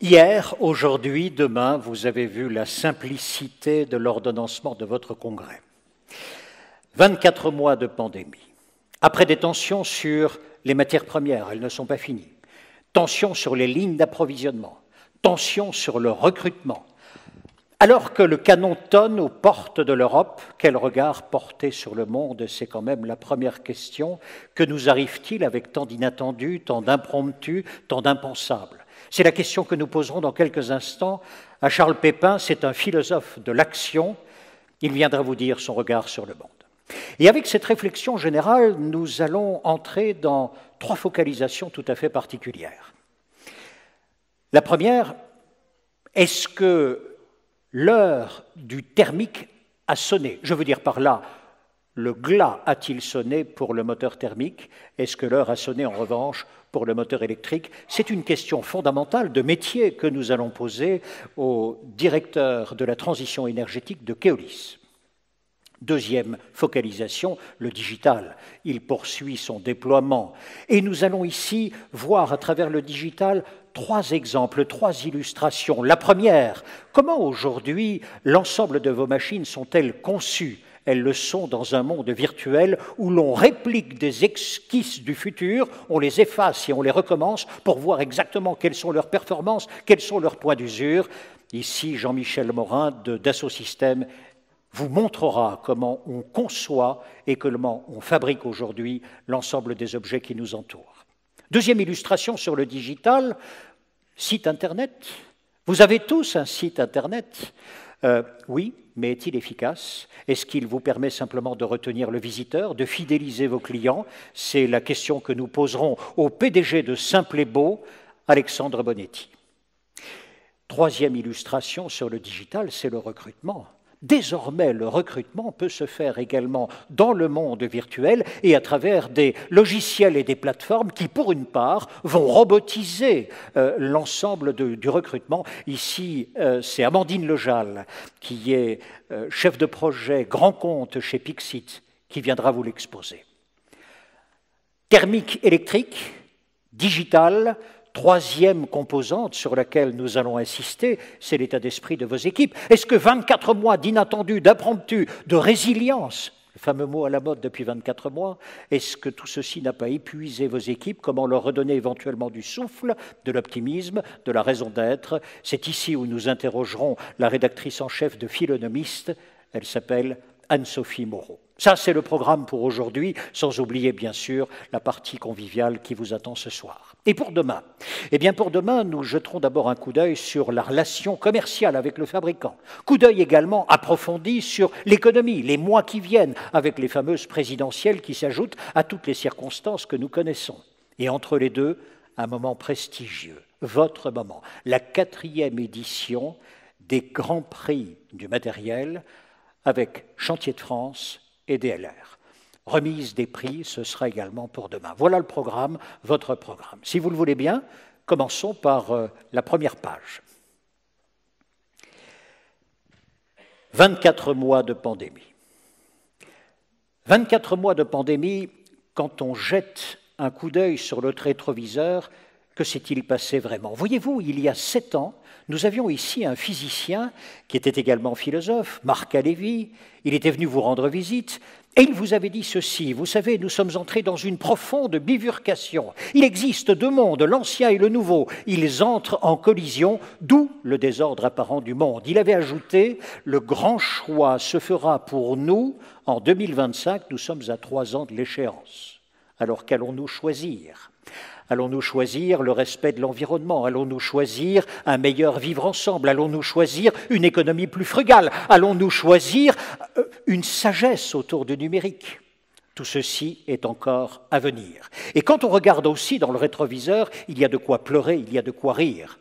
Hier, aujourd'hui, demain, vous avez vu la simplicité de l'ordonnancement de votre congrès. 24 mois de pandémie. Après des tensions sur les matières premières, elles ne sont pas finies. Tensions sur les lignes d'approvisionnement. Tensions sur le recrutement. Alors que le canon tonne aux portes de l'Europe, quel regard porter sur le monde C'est quand même la première question. Que nous arrive-t-il avec tant d'inattendus, tant d'impromptus, tant d'impensables c'est la question que nous poserons dans quelques instants à Charles Pépin. C'est un philosophe de l'action. Il viendra vous dire son regard sur le monde. Et avec cette réflexion générale, nous allons entrer dans trois focalisations tout à fait particulières. La première, est-ce que l'heure du thermique a sonné Je veux dire par là, le glas a-t-il sonné pour le moteur thermique Est-ce que l'heure a sonné en revanche pour le moteur électrique. C'est une question fondamentale de métier que nous allons poser au directeur de la transition énergétique de Keolis. Deuxième focalisation, le digital. Il poursuit son déploiement. Et nous allons ici voir à travers le digital trois exemples, trois illustrations. La première, comment aujourd'hui l'ensemble de vos machines sont-elles conçues elles le sont dans un monde virtuel où l'on réplique des esquisses du futur, on les efface et on les recommence pour voir exactement quelles sont leurs performances, quels sont leurs points d'usure. Ici, Jean-Michel Morin de Dassault vous montrera comment on conçoit et comment on fabrique aujourd'hui l'ensemble des objets qui nous entourent. Deuxième illustration sur le digital, site Internet. Vous avez tous un site Internet. Euh, oui, mais est-il efficace Est-ce qu'il vous permet simplement de retenir le visiteur, de fidéliser vos clients C'est la question que nous poserons au PDG de Simple et Beau, Alexandre Bonetti. Troisième illustration sur le digital, c'est le recrutement. Désormais, le recrutement peut se faire également dans le monde virtuel et à travers des logiciels et des plateformes qui, pour une part, vont robotiser euh, l'ensemble du recrutement. Ici, euh, c'est Amandine Lejal, qui est euh, chef de projet grand compte chez Pixit, qui viendra vous l'exposer. Thermique électrique, digital, troisième composante sur laquelle nous allons insister, c'est l'état d'esprit de vos équipes. Est-ce que 24 mois d'inattendu, d'impromptu, de résilience, le fameux mot à la mode depuis 24 mois, est-ce que tout ceci n'a pas épuisé vos équipes Comment leur redonner éventuellement du souffle, de l'optimisme, de la raison d'être C'est ici où nous interrogerons la rédactrice en chef de Philonomiste. Elle s'appelle Anne-Sophie Moreau. Ça, c'est le programme pour aujourd'hui, sans oublier bien sûr la partie conviviale qui vous attend ce soir. Et pour demain Eh bien, pour demain, nous jeterons d'abord un coup d'œil sur la relation commerciale avec le fabricant. Coup d'œil également approfondi sur l'économie, les mois qui viennent, avec les fameuses présidentielles qui s'ajoutent à toutes les circonstances que nous connaissons. Et entre les deux, un moment prestigieux, votre moment, la quatrième édition des Grands Prix du matériel avec Chantier de France et DLR. Remise des prix, ce sera également pour demain. Voilà le programme, votre programme. Si vous le voulez bien, commençons par euh, la première page. 24 mois de pandémie. 24 mois de pandémie, quand on jette un coup d'œil sur le rétroviseur, que s'est-il passé vraiment Voyez-vous, il y a sept ans, nous avions ici un physicien qui était également philosophe, Marc Alévi. Il était venu vous rendre visite et il vous avait dit ceci. Vous savez, nous sommes entrés dans une profonde bifurcation. Il existe deux mondes, l'ancien et le nouveau. Ils entrent en collision, d'où le désordre apparent du monde. Il avait ajouté Le grand choix se fera pour nous en 2025. Nous sommes à trois ans de l'échéance. Alors qu'allons-nous choisir Allons-nous choisir le respect de l'environnement Allons-nous choisir un meilleur vivre ensemble Allons-nous choisir une économie plus frugale Allons-nous choisir euh, une sagesse autour du numérique tout ceci est encore à venir. Et quand on regarde aussi dans le rétroviseur, il y a de quoi pleurer, il y a de quoi rire.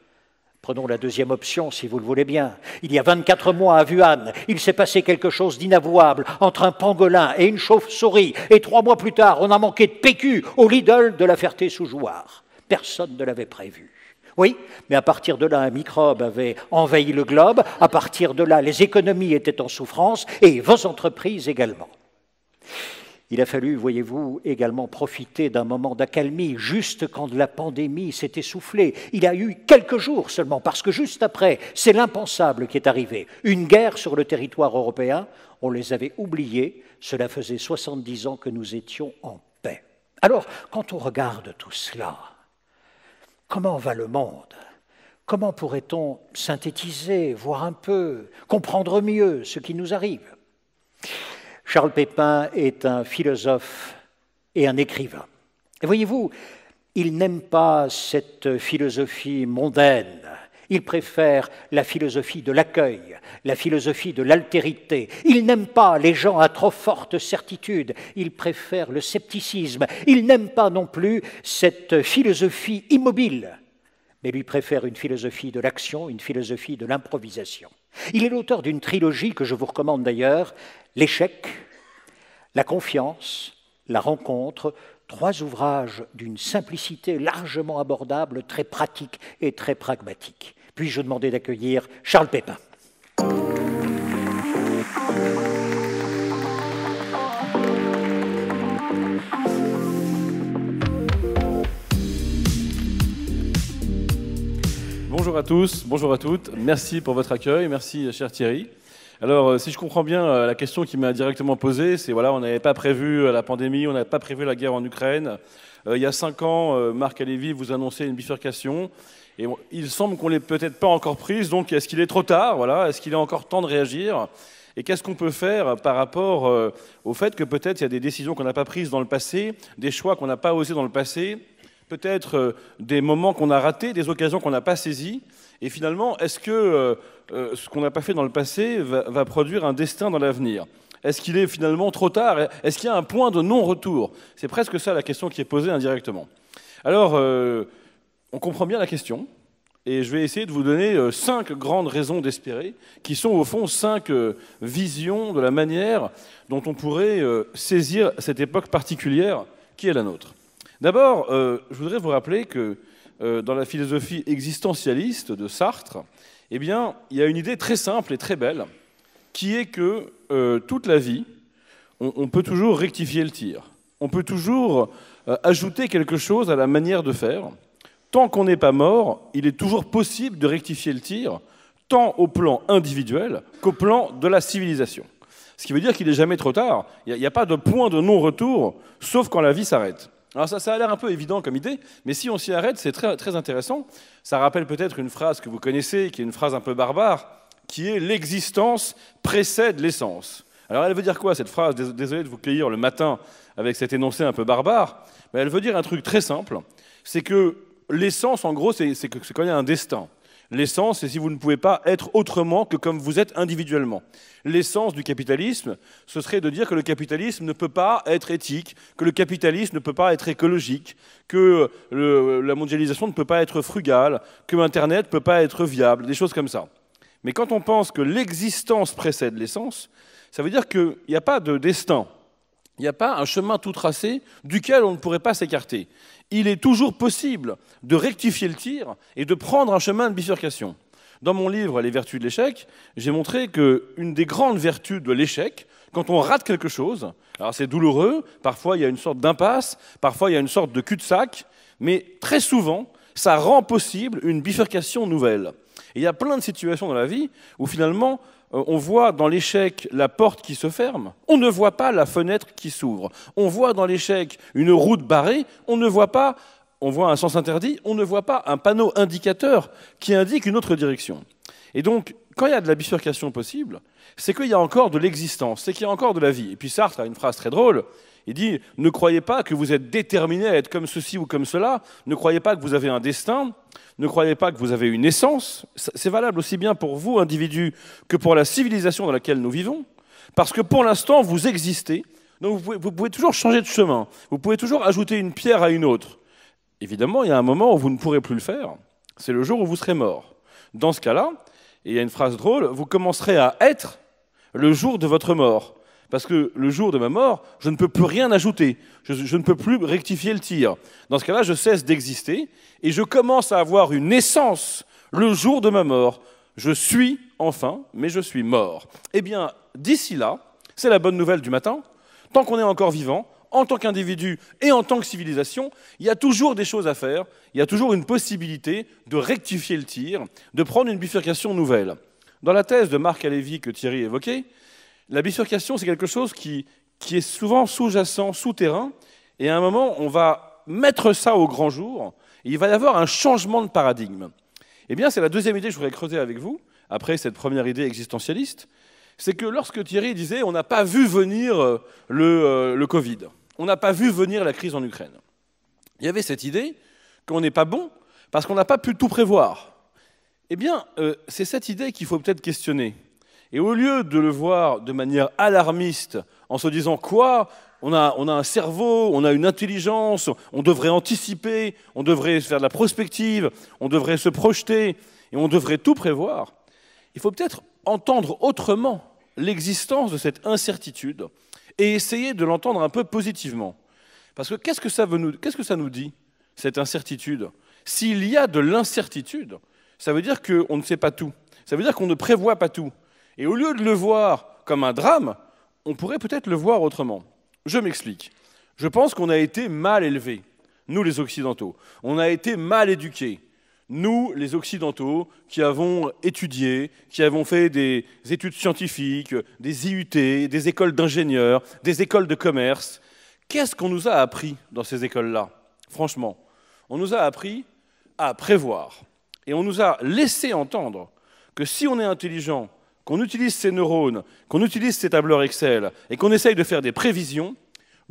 Prenons la deuxième option, si vous le voulez bien. Il y a 24 mois à Wuhan, il s'est passé quelque chose d'inavouable entre un pangolin et une chauve-souris, et trois mois plus tard, on a manqué de PQ au Lidl de la Ferté-sous-Jouarre. Personne ne l'avait prévu. Oui, mais à partir de là, un microbe avait envahi le globe, à partir de là, les économies étaient en souffrance, et vos entreprises également. Il a fallu, voyez-vous, également profiter d'un moment d'accalmie, juste quand la pandémie s'est essoufflée. Il a eu quelques jours seulement, parce que juste après, c'est l'impensable qui est arrivé. Une guerre sur le territoire européen, on les avait oubliés, cela faisait 70 ans que nous étions en paix. Alors, quand on regarde tout cela, comment va le monde Comment pourrait-on synthétiser, voir un peu, comprendre mieux ce qui nous arrive Charles Pépin est un philosophe et un écrivain. Et voyez-vous, il n'aime pas cette philosophie mondaine. Il préfère la philosophie de l'accueil, la philosophie de l'altérité. Il n'aime pas les gens à trop forte certitude. Il préfère le scepticisme. Il n'aime pas non plus cette philosophie immobile, mais lui préfère une philosophie de l'action, une philosophie de l'improvisation. Il est l'auteur d'une trilogie que je vous recommande d'ailleurs, L'échec, la confiance, la rencontre, trois ouvrages d'une simplicité largement abordable, très pratique et très pragmatique. Puis je demandais d'accueillir Charles Pépin. Bonjour à tous, bonjour à toutes, merci pour votre accueil, merci cher Thierry. Alors, euh, si je comprends bien, euh, la question qui m'a directement posée, c'est voilà, on n'avait pas prévu euh, la pandémie, on n'avait pas prévu la guerre en Ukraine. il y a cinq ans, Marc Alévi vous annonçait une bifurcation. Et il semble qu'on l'ait peut-être pas encore prise. Donc, est-ce qu'il est trop tard Voilà, est-ce qu'il est encore temps de réagir et qu'est-ce qu'on peut faire par rapport au fait que peut-être il y a des décisions qu'on n'a pas prises dans le passé, des choix qu'on n'a pas osé dans le passé, peut-être des moments qu'on a ratés, des occasions qu'on n'a pas saisies et finalement, est-ce que euh, euh, ce qu'on n'a pas fait dans le passé va, produire un destin dans l'avenir Est-ce qu'il est finalement trop tard Est-ce qu'il y a un point de non-retour C'est presque ça la question qui est posée indirectement. Alors, euh, on comprend bien la question, et je vais essayer de vous donner cinq grandes raisons d'espérer, qui sont au fond cinq visions de la manière dont on pourrait saisir cette époque particulière qui est la nôtre. D'abord, je voudrais vous rappeler que euh, dans la philosophie existentialiste de Sartre, eh bien, il y a une idée très simple et très belle, qui est que euh, toute la vie, on, peut toujours rectifier le tir. On peut toujours euh, ajouter quelque chose à la manière de faire. Tant qu'on n'est pas mort, il est toujours possible de rectifier le tir, tant au plan individuel qu'au plan de la civilisation. Ce qui veut dire qu'il n'est jamais trop tard. Il n'y a pas de point de non-retour, sauf quand la vie s'arrête. Alors ça, ça a l'air un peu évident comme idée, mais si on s'y arrête, c'est très, très intéressant. Ça rappelle peut-être une phrase que vous connaissez, qui est une phrase un peu barbare, qui est l'existence précède l'essence. Alors elle veut dire quoi cette phrase Désolé de vous cueillir le matin avec cet énoncé un peu barbare, mais elle veut dire un truc très simple, c'est que l'essence, en gros, c'est quand il y a un destin. L'essence, c'est si vous ne pouvez pas être autrement que comme vous êtes individuellement. L'essence du capitalisme, ce serait de dire que le capitalisme ne peut pas être éthique, que le capitalisme ne peut pas être écologique, que la mondialisation ne peut pas être frugale, que Internet ne peut pas être viable, des choses comme ça. Mais quand on pense que l'existence précède l'essence, ça veut dire qu'il n'y a pas de destin. Il n'y a pas un chemin tout tracé duquel on ne pourrait pas s'écarter. Il est toujours possible de rectifier le tir et de prendre un chemin de bifurcation. Dans mon livre Les vertus de l'échec, j'ai montré qu'une des grandes vertus de l'échec, quand on rate quelque chose, alors c'est douloureux, parfois il y a une sorte d'impasse, parfois il y a une sorte de cul-de-sac, mais très souvent, ça rend possible une bifurcation nouvelle. il y a plein de situations dans la vie où finalement, euh, on voit dans l'échec la porte qui se ferme, on ne voit pas la fenêtre qui s'ouvre. On voit dans l'échec une route barrée, on ne voit pas, on voit un sens interdit, on ne voit pas un panneau indicateur qui indique une autre direction. Et donc, quand il y a de la bifurcation possible, c'est qu'il y a encore de l'existence, c'est qu'il y a encore de la vie. Et puis Sartre a une phrase très drôle, il dit, ne croyez pas que vous êtes déterminé à être comme ceci ou comme cela, ne croyez pas que vous avez un destin, ne croyez pas que vous avez une essence. C'est valable aussi bien pour vous, individus, que pour la civilisation dans laquelle nous vivons, parce que pour l'instant, vous existez, donc vous pouvez, vous pouvez toujours changer de chemin, vous pouvez toujours ajouter une pierre à une autre. Évidemment, il y a un moment où vous ne pourrez plus le faire, c'est le jour où vous serez mort. Dans ce cas-là, et il y a une phrase drôle, vous commencerez à être le jour de votre mort. Parce que le jour de ma mort, je ne peux plus rien ajouter. Je, ne peux plus rectifier le tir. Dans ce cas-là, je cesse d'exister et je commence à avoir une naissance le jour de ma mort. Je suis enfin, mais je suis mort. Eh bien, d'ici là, c'est la bonne nouvelle du matin. Tant qu'on est encore vivant, en tant qu'individu et en tant que civilisation, il y a toujours des choses à faire, il y a toujours une possibilité de rectifier le tir, de prendre une bifurcation nouvelle. Dans la thèse de Marc Alévi que Thierry évoquait, la bifurcation, c'est quelque chose qui, est souvent sous-jacent, souterrain, et à un moment, on va mettre ça au grand jour, il va y avoir un changement de paradigme. Eh bien, c'est la deuxième idée que je voudrais creuser avec vous, après cette première idée existentialiste, c'est que lorsque Thierry disait on n'a pas vu venir euh, euh, le, Covid, on n'a pas vu venir la crise en Ukraine, il y avait cette idée qu'on n'est pas bon parce qu'on n'a pas pu tout prévoir. Eh bien, euh, c'est cette idée qu'il faut peut-être questionner. Et au lieu de le voir de manière alarmiste, en se disant quoi on a, on a, un cerveau, on a une intelligence, on devrait anticiper, on devrait faire de la prospective, on devrait se projeter, et on devrait tout prévoir. Il faut peut-être entendre autrement l'existence de cette incertitude et essayer de l'entendre un peu positivement. Parce que qu'est-ce que ça, veut nous, qu'est-ce que ça nous dit, cette incertitude S'il y a de l'incertitude, ça veut dire qu'on ne sait pas tout, ça veut dire qu'on ne prévoit pas tout, et au lieu de le voir comme un drame, on pourrait peut-être le voir autrement. Je m'explique. Je pense qu'on a été mal élevés, nous les Occidentaux. On a été mal éduqués nous, les Occidentaux, qui avons étudié, qui avons fait des études scientifiques, des IUT, des écoles d'ingénieurs, des écoles de commerce, qu'est-ce qu'on nous a appris dans ces écoles-là Franchement, on nous a appris à prévoir. Et on nous a laissé entendre que si on est intelligent qu'on utilise ces neurones, qu'on utilise ces tableurs Excel et qu'on essaye de faire des prévisions,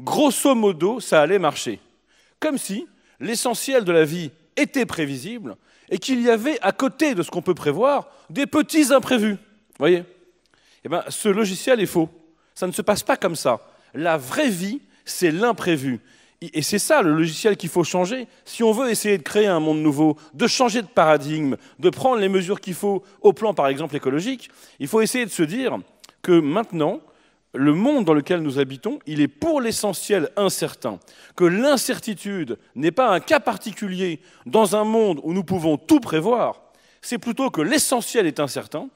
grosso modo, ça allait marcher. Comme si l'essentiel de la vie était prévisible et qu'il y avait, à côté de ce qu'on peut prévoir, des petits imprévus. Vous voyez Eh bien, ce logiciel est faux. Ça ne se passe pas comme ça. La vraie vie, c'est l'imprévu. Et c'est ça le logiciel qu'il faut changer. Si on veut essayer de créer un monde nouveau, de changer de paradigme, de prendre les mesures qu'il faut au plan, par exemple, écologique, il faut essayer de se dire que maintenant, le monde dans lequel nous habitons, il est pour l'essentiel incertain. Que l'incertitude n'est pas un cas particulier dans un monde où nous pouvons tout prévoir, c'est plutôt que l'essentiel est incertain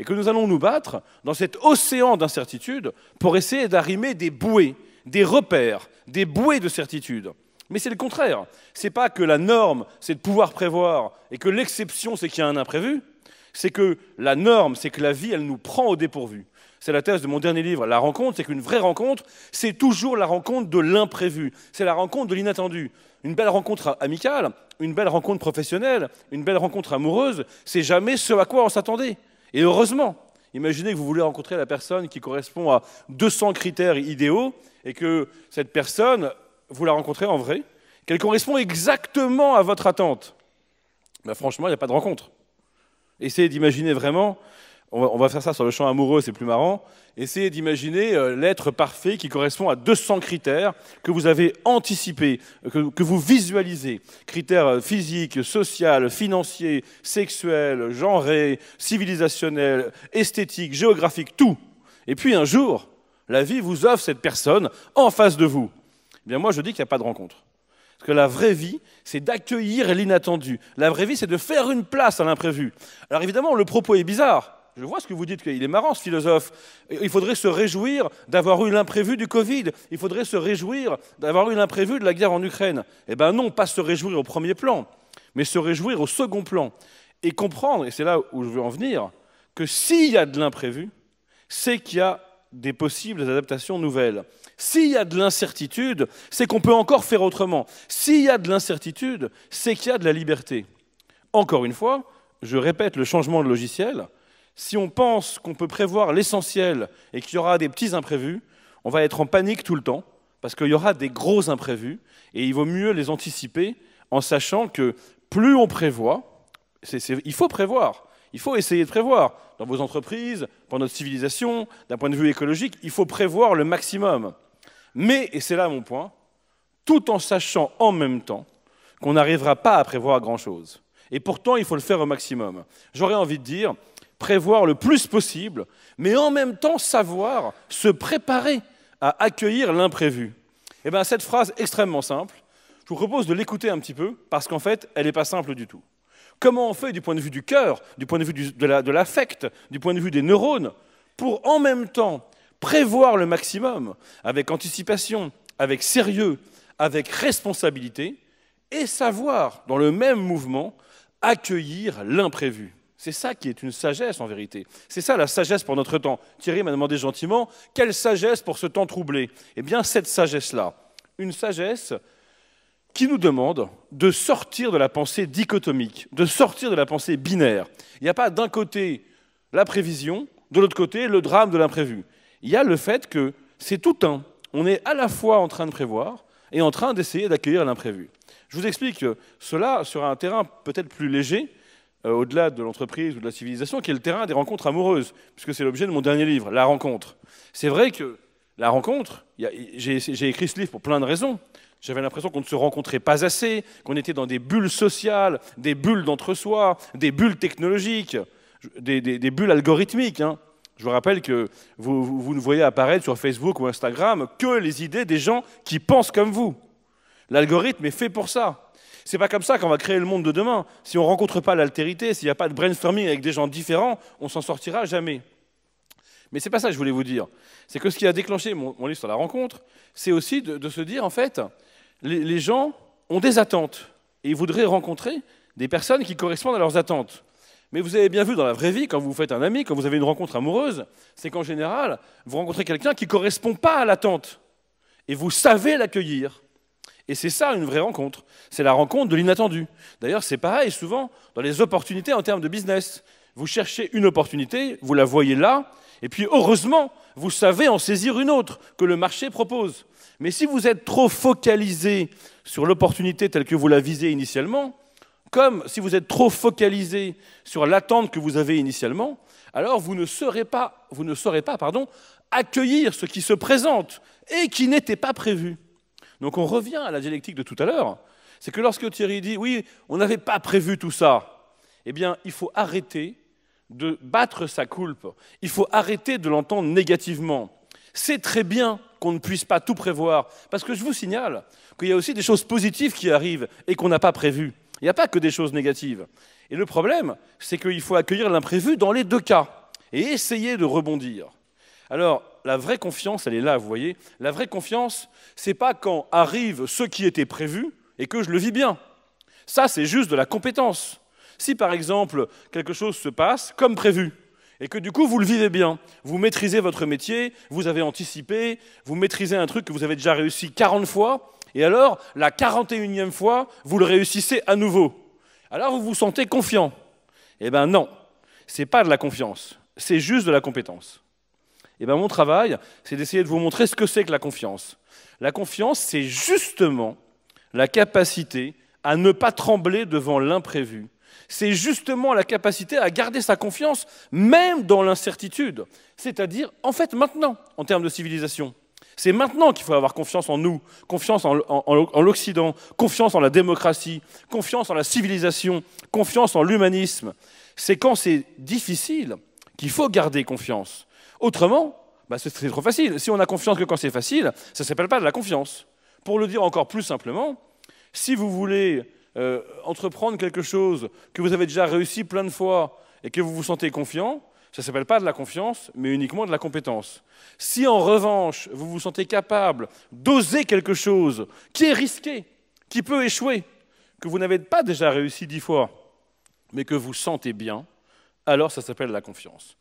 et que nous allons nous battre dans cet océan d'incertitude pour essayer d'arrimer des bouées des repères, des bouées de certitude. Mais c'est le contraire. ce n'est pas que la norme, c'est de pouvoir prévoir, et que l'exception, c'est qu'il y a un imprévu. C'est que la norme, c'est que la vie, elle nous prend au dépourvu. C'est la thèse de mon dernier livre. La rencontre, c'est qu'une vraie rencontre, c'est toujours la rencontre de l'imprévu. C'est la rencontre de l'inattendu. Une belle rencontre amicale, une belle rencontre professionnelle, une belle rencontre amoureuse, c'est jamais ce à quoi on s'attendait. Et heureusement, Imaginez que vous voulez rencontrer la personne qui correspond à 200 critères idéaux et que cette personne, vous la rencontrez en vrai, qu'elle correspond exactement à votre attente. Bah, franchement, il n'y a pas de rencontre. Essayez d'imaginer vraiment on va, faire ça sur le champ amoureux, c'est plus marrant. Essayez d'imaginer euh, l'être parfait qui correspond à 200 critères que vous avez anticipés, euh, que, vous visualisez. Critères euh, physiques, sociaux, financiers, sexuels, genrés, civilisationnels, esthétiques, géographiques, tout. Et puis un jour, la vie vous offre cette personne en face de vous. Eh bien moi, je dis qu'il n'y a pas de rencontre. Parce que la vraie vie, c'est d'accueillir l'inattendu. La vraie vie, c'est de faire une place à l'imprévu. Alors évidemment, le propos est bizarre je vois ce que vous dites, il est marrant ce philosophe. Il faudrait se réjouir d'avoir eu l'imprévu du Covid. Il faudrait se réjouir d'avoir eu l'imprévu de la guerre en Ukraine. Eh bien non, pas se réjouir au premier plan, mais se réjouir au second plan. Et comprendre, et c'est là où je veux en venir, que s'il y a de l'imprévu, c'est qu'il y a des possibles adaptations nouvelles. S'il y a de l'incertitude, c'est qu'on peut encore faire autrement. S'il y a de l'incertitude, c'est qu'il y a de la liberté. Encore une fois, je répète le changement de logiciel si on pense qu'on peut prévoir l'essentiel et qu'il y aura des petits imprévus, on va être en panique tout le temps, parce qu'il y aura des gros imprévus, et il vaut mieux les anticiper en sachant que plus on prévoit, il faut prévoir, il faut essayer de prévoir. Dans vos entreprises, dans notre civilisation, d'un point de vue écologique, il faut prévoir le maximum. Mais, et c'est là mon point, tout en sachant en même temps qu'on n'arrivera pas à prévoir grand-chose. Et pourtant, il faut le faire au maximum. J'aurais envie de dire, prévoir le plus possible, mais en même temps savoir se préparer à accueillir l'imprévu. Et eh bien cette phrase extrêmement simple, je vous propose de l'écouter un petit peu, parce qu'en fait, elle n'est pas simple du tout. Comment on fait du point de vue du cœur, du point de vue de l'affect, du point de vue des neurones, pour en même temps prévoir le maximum, avec anticipation, avec sérieux, avec responsabilité, et savoir, dans le même mouvement, accueillir l'imprévu. C'est ça qui est une sagesse en vérité. C'est ça la sagesse pour notre temps. Thierry m'a demandé gentiment, quelle sagesse pour ce temps troublé Eh bien cette sagesse-là, une sagesse qui nous demande de sortir de la pensée dichotomique, de sortir de la pensée binaire. Il n'y a pas d'un côté la prévision, de l'autre côté le drame de l'imprévu. Il y a le fait que c'est tout un. On est à la fois en train de prévoir et en train d'essayer d'accueillir l'imprévu. Je vous explique cela sur un terrain peut-être plus léger, euh, au-delà de l'entreprise ou de la civilisation, qui est le terrain des rencontres amoureuses, puisque c'est l'objet de mon dernier livre, La rencontre. C'est vrai que la rencontre, j'ai écrit ce livre pour plein de raisons. J'avais l'impression qu'on ne se rencontrait pas assez, qu'on était dans des bulles sociales, des bulles d'entre-soi, des bulles technologiques, des, bulles algorithmiques. Hein. Je vous rappelle que vous, ne voyez apparaître sur Facebook ou Instagram que les idées des gens qui pensent comme vous. L'algorithme est fait pour ça. C'est pas comme ça qu'on va créer le monde de demain. Si on ne rencontre pas l'altérité, s'il n'y a pas de brainstorming avec des gens différents, on s'en sortira jamais. Mais c'est pas ça que je voulais vous dire. C'est que ce qui a déclenché mon, livre sur la rencontre, c'est aussi de, se dire, en fait, les, gens ont des attentes et ils voudraient rencontrer des personnes qui correspondent à leurs attentes. Mais vous avez bien vu dans la vraie vie, quand vous faites un ami, quand vous avez une rencontre amoureuse, c'est qu'en général, vous rencontrez quelqu'un qui ne correspond pas à l'attente. Et vous savez l'accueillir. Et c'est ça une vraie rencontre. C'est la rencontre de l'inattendu. D'ailleurs, c'est pareil souvent dans les opportunités en termes de business. Vous cherchez une opportunité, vous la voyez là, et puis heureusement, vous savez en saisir une autre que le marché propose. Mais si vous êtes trop focalisé sur l'opportunité telle que vous la visez initialement, comme si vous êtes trop focalisé sur l'attente que vous avez initialement, alors vous ne saurez pas, vous ne saurez pas pardon, accueillir ce qui se présente et qui n'était pas prévu. Donc on revient à la dialectique de tout à l'heure. C'est que lorsque Thierry dit oui, on n'avait pas prévu tout ça, eh bien il faut arrêter de battre sa culpe. Il faut arrêter de l'entendre négativement. C'est très bien qu'on ne puisse pas tout prévoir, parce que je vous signale qu'il y a aussi des choses positives qui arrivent et qu'on n'a pas prévues. Il n'y a pas que des choses négatives. Et le problème, c'est qu'il faut accueillir l'imprévu dans les deux cas et essayer de rebondir. Alors, la vraie confiance, elle est là, vous voyez. La vraie confiance, c'est pas quand arrive ce qui était prévu et que je le vis bien. Ça, c'est juste de la compétence. Si par exemple quelque chose se passe comme prévu et que du coup vous le vivez bien, vous maîtrisez votre métier, vous avez anticipé, vous maîtrisez un truc que vous avez déjà réussi 40 fois, et alors la 41e fois, vous le réussissez à nouveau. Alors vous vous sentez confiant. Eh bien non, ce n'est pas de la confiance, c'est juste de la compétence. Eh ben, mon travail, c'est d'essayer de vous montrer ce que c'est que la confiance. La confiance, c'est justement la capacité à ne pas trembler devant l'imprévu. C'est justement la capacité à garder sa confiance même dans l'incertitude. C'est-à-dire, en fait, maintenant, en termes de civilisation. C'est maintenant qu'il faut avoir confiance en nous, confiance en l'Occident, confiance en la démocratie, confiance en la civilisation, confiance en l'humanisme. C'est quand c'est difficile qu'il faut garder confiance. Autrement, bah c'est trop facile. Si on a confiance que quand c'est facile, ça ne s'appelle pas de la confiance. Pour le dire encore plus simplement, si vous voulez euh, entreprendre quelque chose que vous avez déjà réussi plein de fois et que vous vous sentez confiant, ça ne s'appelle pas de la confiance, mais uniquement de la compétence. Si en revanche, vous vous sentez capable d'oser quelque chose qui est risqué, qui peut échouer, que vous n'avez pas déjà réussi dix fois, mais que vous sentez bien, alors ça s'appelle la confiance.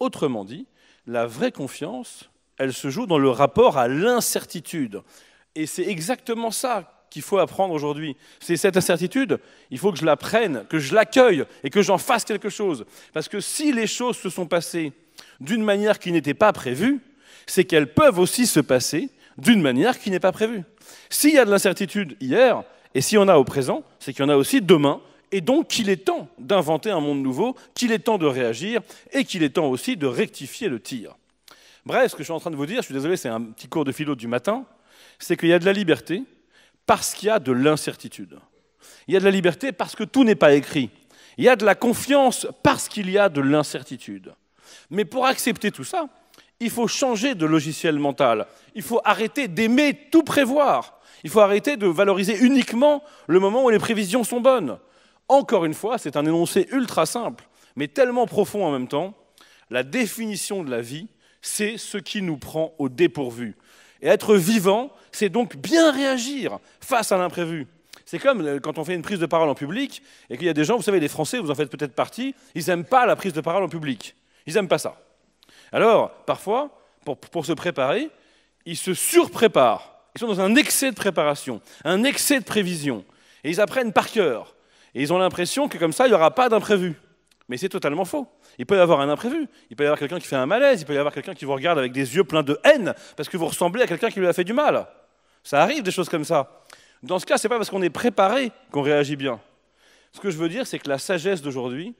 Autrement dit, la vraie confiance, elle se joue dans le rapport à l'incertitude. Et c'est exactement ça qu'il faut apprendre aujourd'hui. C'est cette incertitude, il faut que je la prenne, que je l'accueille et que j'en fasse quelque chose. Parce que si les choses se sont passées d'une manière qui n'était pas prévue, c'est qu'elles peuvent aussi se passer d'une manière qui n'est pas prévue. S'il y a de l'incertitude hier, et s'il y en a au présent, c'est qu'il y en a aussi demain, et donc qu'il est temps d'inventer un monde nouveau, qu'il est temps de réagir, et qu'il est temps aussi de rectifier le tir. Bref, ce que je suis en train de vous dire, je suis désolé, c'est un petit cours de philo du matin, c'est qu'il y a de la liberté parce qu'il y a de l'incertitude. Il y a de la liberté parce que tout n'est pas écrit. Il y a de la confiance parce qu'il y a de l'incertitude. Mais pour accepter tout ça, il faut changer de logiciel mental. Il faut arrêter d'aimer tout prévoir. Il faut arrêter de valoriser uniquement le moment où les prévisions sont bonnes. Encore une fois, c'est un énoncé ultra simple, mais tellement profond en même temps. La définition de la vie, c'est ce qui nous prend au dépourvu. Et être vivant, c'est donc bien réagir face à l'imprévu. C'est comme euh, quand on fait une prise de parole en public et qu'il y a des gens, vous savez, les Français, vous en faites peut-être partie, ils n'aiment pas la prise de parole en public. Ils n'aiment pas ça. Alors, parfois, pour, se préparer, ils se surpréparent. Ils sont dans un excès de préparation, un excès de prévision. Et ils apprennent par cœur. Et ils ont l'impression que comme ça, il n'y aura pas d'imprévu. Mais c'est totalement faux. Il peut y avoir un imprévu. Il peut y avoir quelqu'un qui fait un malaise. Il peut y avoir quelqu'un qui vous regarde avec des yeux pleins de haine parce que vous ressemblez à quelqu'un qui lui a fait du mal. Ça arrive des choses comme ça. Dans ce cas, ce n'est pas parce qu'on est préparé qu'on réagit bien. Ce que je veux dire, c'est que la sagesse d'aujourd'hui,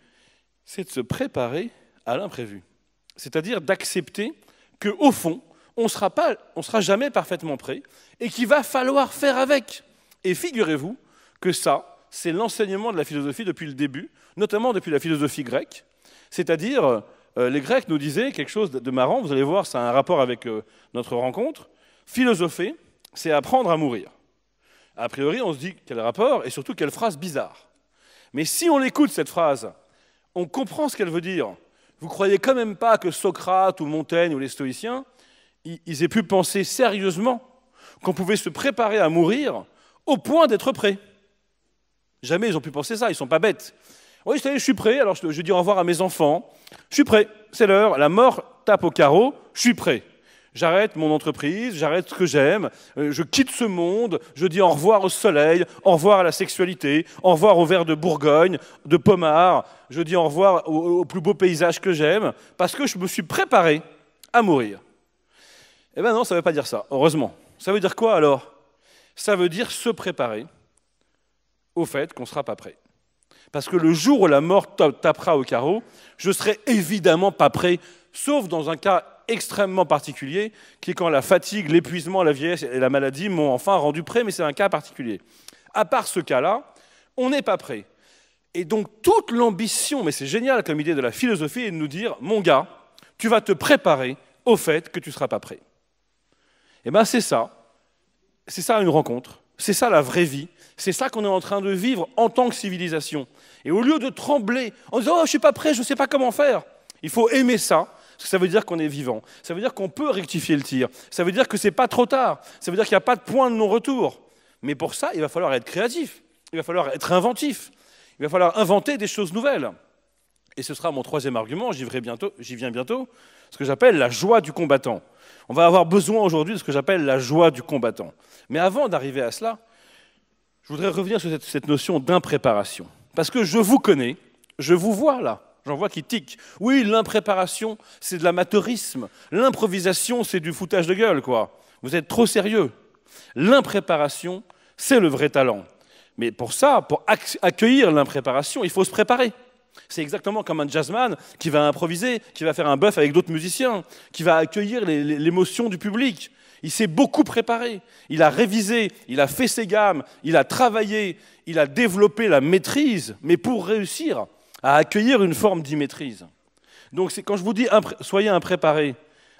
c'est de se préparer à l'imprévu. C'est-à-dire d'accepter qu'au fond, on ne sera jamais parfaitement prêt et qu'il va falloir faire avec. Et figurez-vous que ça, c'est l'enseignement de la philosophie depuis le début, notamment depuis la philosophie grecque. C'est-à-dire, euh, les Grecs nous disaient quelque chose de marrant, vous allez voir, ça a un rapport avec euh, notre rencontre. Philosopher, c'est apprendre à mourir. A priori, on se dit quel rapport et surtout quelle phrase bizarre. Mais si on écoute cette phrase, on comprend ce qu'elle veut dire. Vous croyez quand même pas que Socrate ou Montaigne ou les stoïciens, ils aient pu penser sérieusement qu'on pouvait se préparer à mourir au point d'être prêt. Jamais ils ont pu penser ça, ils sont pas bêtes. Oui, je suis prêt, alors je, dis au revoir à mes enfants. Je suis prêt, c'est l'heure, la mort tape au carreau, je suis prêt. J'arrête mon entreprise, j'arrête ce que j'aime, euh, je quitte ce monde, je dis au revoir au soleil, au revoir à la sexualité, au revoir au verre de Bourgogne, de Pommard, je dis au revoir au, au plus beau paysage que j'aime, parce que je me suis préparé à mourir. Eh bien non, ça ne veut pas dire ça, heureusement. Ça veut dire quoi alors Ça veut dire se préparer au fait qu'on ne sera pas prêt. Parce que le jour où la mort tapera au carreau, je serai évidemment pas prêt, sauf dans un cas extrêmement particulier, qui est quand la fatigue, l'épuisement, la vieillesse et la maladie m'ont enfin rendu prêt, mais c'est un cas particulier. À part ce cas-là, on n'est pas prêt. Et donc toute l'ambition, mais c'est génial comme idée de la philosophie, est de nous dire, mon gars, tu vas te préparer au fait que tu ne seras pas prêt. Et eh bien c'est ça, c'est ça une rencontre, c'est ça la vraie vie, c'est ça qu'on est en train de vivre en tant que civilisation. Et au lieu de trembler en disant oh, je ne suis pas prêt, je ne sais pas comment faire, il faut aimer ça. Parce que ça veut dire qu'on est vivant. Ça veut dire qu'on peut rectifier le tir. Ça veut dire que ce n'est pas trop tard. Ça veut dire qu'il n'y a pas de point de non-retour. Mais pour ça, il va falloir être créatif. Il va falloir être inventif. Il va falloir inventer des choses nouvelles. Et ce sera mon troisième argument, j'y viens bientôt, ce que j'appelle la joie du combattant. On va avoir besoin aujourd'hui de ce que j'appelle la joie du combattant. Mais avant d'arriver à cela, je voudrais revenir sur cette, notion d'impréparation. Parce que je vous connais, je vous vois là, j'en vois qui tic. Oui, l'impréparation, c'est de l'amateurisme. L'improvisation, c'est du foutage de gueule, quoi. Vous êtes trop sérieux. L'impréparation, c'est le vrai talent. Mais pour ça, pour accueillir l'impréparation, il faut se préparer. C'est exactement comme un jazzman qui va improviser, qui va faire un bœuf avec d'autres musiciens, qui va accueillir l'émotion du public. Il s'est beaucoup préparé, il a révisé, il a fait ses gammes, il a travaillé, il a développé la maîtrise, mais pour réussir à accueillir une forme d'immaîtrise. Donc c'est quand je vous dis soyez impréparé,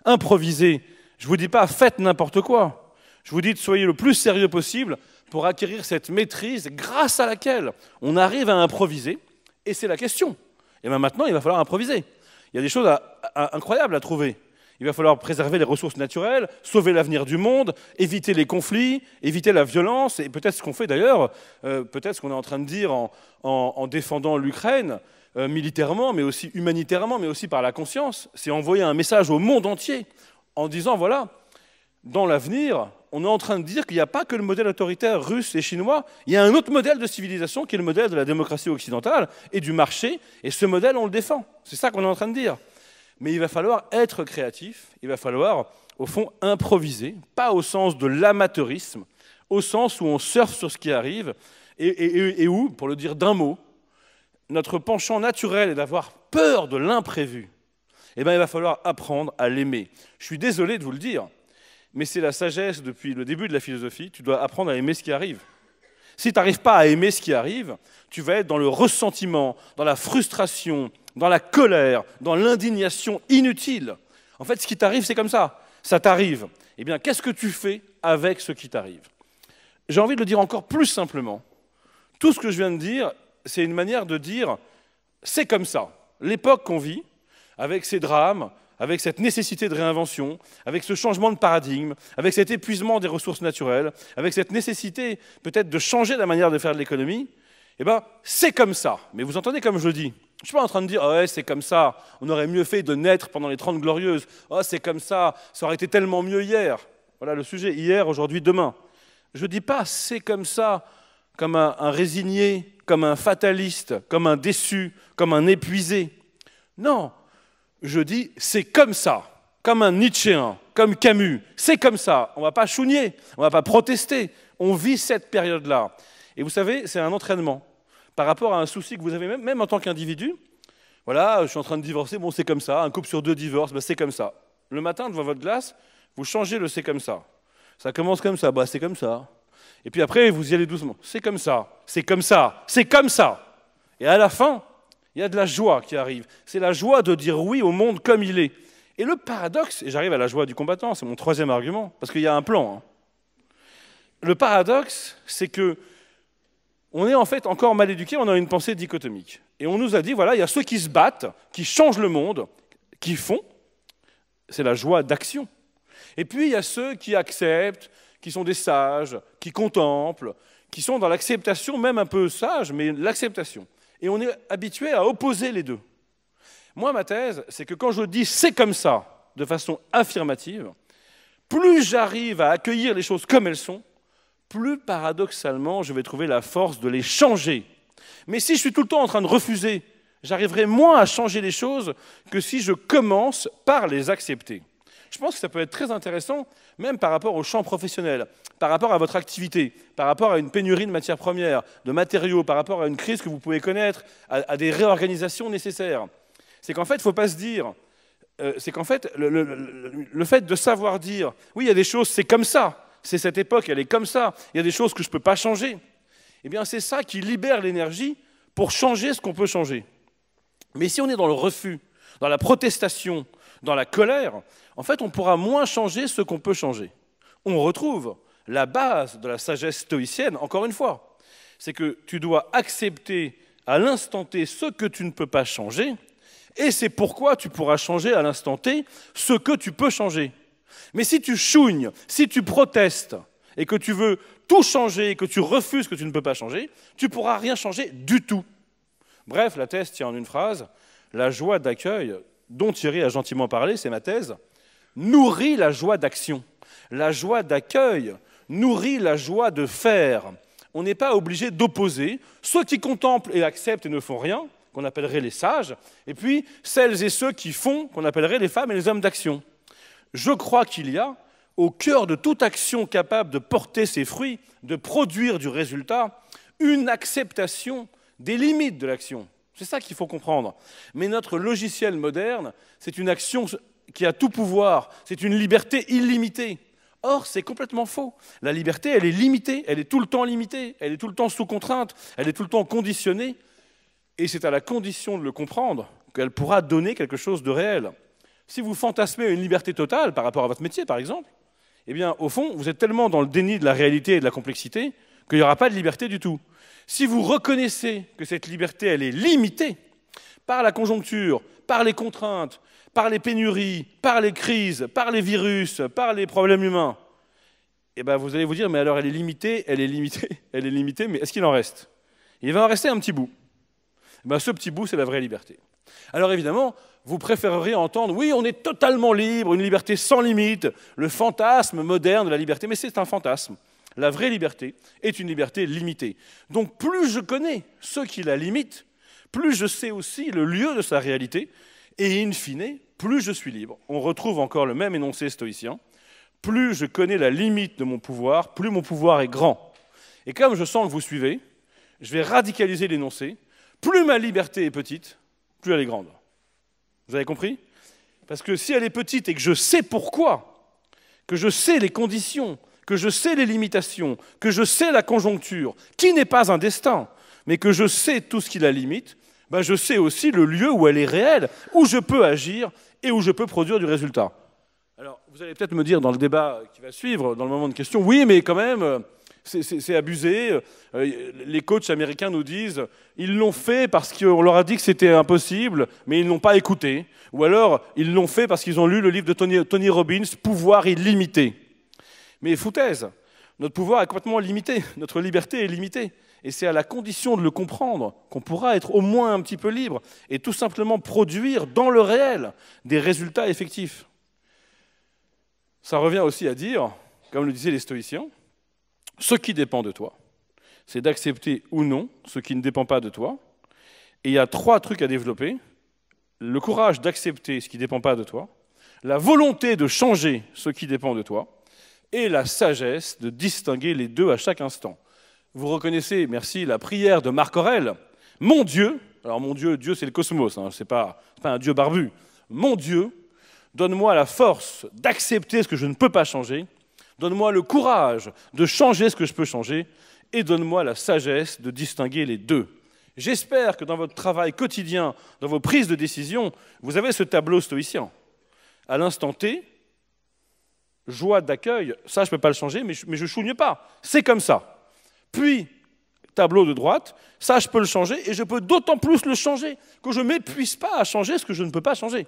improvisez », je vous dis pas faites n'importe quoi. Je vous dis de soyez le plus sérieux possible pour acquérir cette maîtrise grâce à laquelle on arrive à improviser, et c'est la question. Et bien maintenant, il va falloir improviser. Il y a des choses incroyables à trouver. Il va falloir préserver les ressources naturelles, sauver l'avenir du monde, éviter les conflits, éviter la violence, et peut-être ce qu'on fait d'ailleurs, euh, peut-être ce qu'on est en train de dire en, défendant l'Ukraine, euh, militairement, mais aussi humanitairement, mais aussi par la conscience, c'est envoyer un message au monde entier en disant, voilà, dans l'avenir, on est en train de dire qu'il n'y a pas que le modèle autoritaire russe et chinois, il y a un autre modèle de civilisation qui est le modèle de la démocratie occidentale et du marché, et ce modèle, on le défend. C'est ça qu'on est en train de dire mais il va falloir être créatif, il va falloir, au fond, improviser, pas au sens de l'amateurisme, au sens où on surfe sur ce qui arrive, et, où, pour le dire d'un mot, notre penchant naturel est d'avoir peur de l'imprévu. Eh bien, il va falloir apprendre à l'aimer. Je suis désolé de vous le dire, mais c'est la sagesse depuis le début de la philosophie, tu dois apprendre à aimer ce qui arrive. Si tu n'arrives pas à aimer ce qui arrive, tu vas être dans le ressentiment, dans la frustration, dans la colère, dans l'indignation inutile. En fait, ce qui t'arrive, c'est comme ça. Ça t'arrive. Eh bien, qu'est-ce que tu fais avec ce qui t'arrive J'ai envie de le dire encore plus simplement. Tout ce que je viens de dire, c'est une manière de dire, c'est comme ça. L'époque qu'on vit, avec ces drames, avec cette nécessité de réinvention, avec ce changement de paradigme, avec cet épuisement des ressources naturelles, avec cette nécessité peut-être de changer la manière de faire de l'économie, eh bien, c'est comme ça. Mais vous entendez comme je le dis je ne suis pas en train de dire, ah c'est comme ça, on aurait mieux fait de naître pendant les Trente Glorieuses, ah, c'est comme ça, ça aurait été tellement mieux hier. Voilà le sujet, hier, aujourd'hui, demain. Je ne dis pas, c'est comme ça, comme un, résigné, comme un fataliste, comme un déçu, comme un épuisé. Non, je dis, c'est comme ça, comme un Nietzschéen, comme Camus, c'est comme ça, on ne va pas chouiner, on ne va pas protester, on vit cette période-là. Et vous savez, c'est un entraînement par rapport à un souci que vous avez même, même en tant qu'individu. Voilà, je suis en train de divorcer, bon, c'est comme ça. Un couple sur deux divorce, bah, c'est comme ça. Le matin, devant votre glace, vous changez le c'est comme ça. Ça commence comme ça, bah, c'est comme ça. Et puis après, vous y allez doucement. C'est comme ça, c'est comme ça, c'est comme ça. Et à la fin, il y a de la joie qui arrive. C'est la joie de dire oui au monde comme il est. Et le paradoxe, et j'arrive à la joie du combattant, c'est mon troisième argument, parce qu'il y a un plan. Hein. Le paradoxe, c'est que on est en fait encore mal éduqué, on a une pensée dichotomique. Et on nous a dit, voilà, il y a ceux qui se battent, qui changent le monde, qui font, c'est la joie d'action. Et puis il y a ceux qui acceptent, qui sont des sages, qui contemplent, qui sont dans l'acceptation, même un peu sage, mais l'acceptation. Et on est habitué à opposer les deux. Moi, ma thèse, c'est que quand je dis c'est comme ça, de façon affirmative, plus j'arrive à accueillir les choses comme elles sont, plus paradoxalement, je vais trouver la force de les changer. Mais si je suis tout le temps en train de refuser, j'arriverai moins à changer les choses que si je commence par les accepter. Je pense que ça peut être très intéressant, même par rapport au champ professionnel, par rapport à votre activité, par rapport à une pénurie de matières premières, de matériaux, par rapport à une crise que vous pouvez connaître, à, des réorganisations nécessaires. C'est qu'en fait, il ne faut pas se dire, euh, c'est qu'en fait, le fait de savoir dire, oui, il y a des choses, c'est comme ça, c'est cette époque, elle est comme ça, il y a des choses que je ne peux pas changer. Eh bien, c'est ça qui libère l'énergie pour changer ce qu'on peut changer. Mais si on est dans le refus, dans la protestation, dans la colère, en fait, on pourra moins changer ce qu'on peut changer. On retrouve la base de la sagesse stoïcienne, encore une fois. C'est que tu dois accepter à l'instant T ce que tu ne peux pas changer, et c'est pourquoi tu pourras changer à l'instant T ce que tu peux changer. Mais si tu chouignes, si tu protestes, et que tu veux tout changer, et que tu refuses que tu ne peux pas changer, tu ne pourras rien changer du tout. Bref, la thèse tient en une phrase, la joie d'accueil dont Thierry a gentiment parlé, c'est ma thèse, nourrit la joie d'action. La joie d'accueil nourrit la joie de faire. On n'est pas obligé d'opposer ceux qui contemplent et acceptent et ne font rien, qu'on appellerait les sages, et puis celles et ceux qui font, qu'on appellerait les femmes et les hommes d'action. Je crois qu'il y a, au cœur de toute action capable de porter ses fruits, de produire du résultat, une acceptation des limites de l'action. C'est ça qu'il faut comprendre. Mais notre logiciel moderne, c'est une action qui a tout pouvoir, c'est une liberté illimitée. Or, c'est complètement faux. La liberté, elle est limitée, elle est tout le temps limitée, elle est tout le temps sous contrainte, elle est tout le temps conditionnée, et c'est à la condition de le comprendre qu'elle pourra donner quelque chose de réel. Si vous fantasmez une liberté totale par rapport à votre métier, par exemple, eh bien, au fond, vous êtes tellement dans le déni de la réalité et de la complexité qu'il n'y aura pas de liberté du tout. Si vous reconnaissez que cette liberté, elle est limitée par la conjoncture, par les contraintes, par les pénuries, par les crises, par les virus, par les problèmes humains, eh bien, vous allez vous dire, mais alors elle est limitée, elle est limitée, elle est limitée, mais est-ce qu'il en reste Il va en rester un petit bout. Eh ben, ce petit bout, c'est la vraie liberté. Alors évidemment, vous préféreriez entendre oui, on est totalement libre, une liberté sans limite, le fantasme moderne de la liberté, mais c'est un fantasme. La vraie liberté est une liberté limitée. Donc plus je connais ceux qui la limitent, plus je sais aussi le lieu de sa réalité, et in fine, plus je suis libre. On retrouve encore le même énoncé stoïcien. Plus je connais la limite de mon pouvoir, plus mon pouvoir est grand. Et comme je sens que vous suivez, je vais radicaliser l'énoncé. Plus ma liberté est petite, plus elle est grande. Vous avez compris Parce que si elle est petite et que je sais pourquoi, que je sais les conditions, que je sais les limitations, que je sais la conjoncture, qui n'est pas un destin, mais que je sais tout ce qui la limite, ben, je sais aussi le lieu où elle est réelle, où je peux agir et où je peux produire du résultat. Alors, vous allez peut-être me dire dans le débat qui va suivre, dans le moment de question, oui, mais quand même, euh, c'est abusé. Euh, les coachs américains nous disent, ils l'ont fait parce qu'on leur a dit que c'était impossible, mais ils n'ont pas écouté. Ou alors, ils l'ont fait parce qu'ils ont lu le livre de Tony, Tony Robbins, Pouvoir illimité. Mais foutaise, notre pouvoir est complètement limité, notre liberté est limitée. Et c'est à la condition de le comprendre qu'on pourra être au moins un petit peu libre et tout simplement produire dans le réel des résultats effectifs. Ça revient aussi à dire, comme le disaient les stoïciens, ce qui dépend de toi. C'est d'accepter ou non ce qui ne dépend pas de toi. Et il y a trois trucs à développer. Le courage d'accepter ce qui ne dépend pas de toi, la volonté de changer ce qui dépend de toi, et la sagesse de distinguer les deux à chaque instant. Vous reconnaissez, merci, la prière de Marc Aurèle. Mon Dieu, alors mon Dieu, Dieu c'est le cosmos, hein, c'est pas un Dieu barbu. Mon Dieu, donne-moi la force d'accepter ce que je ne peux pas changer Donne-moi le courage de changer ce que je peux changer et donne-moi la sagesse de distinguer les deux. J'espère que dans votre travail quotidien, dans vos prises de décision, vous avez ce tableau stoïcien. À l'instant T, joie d'accueil, ça je ne peux pas le changer, mais je ne chougne pas. C'est comme ça. Puis, tableau de droite, ça je peux le changer, et je peux d'autant plus le changer que je ne m'épuise pas à changer ce que je ne peux pas changer.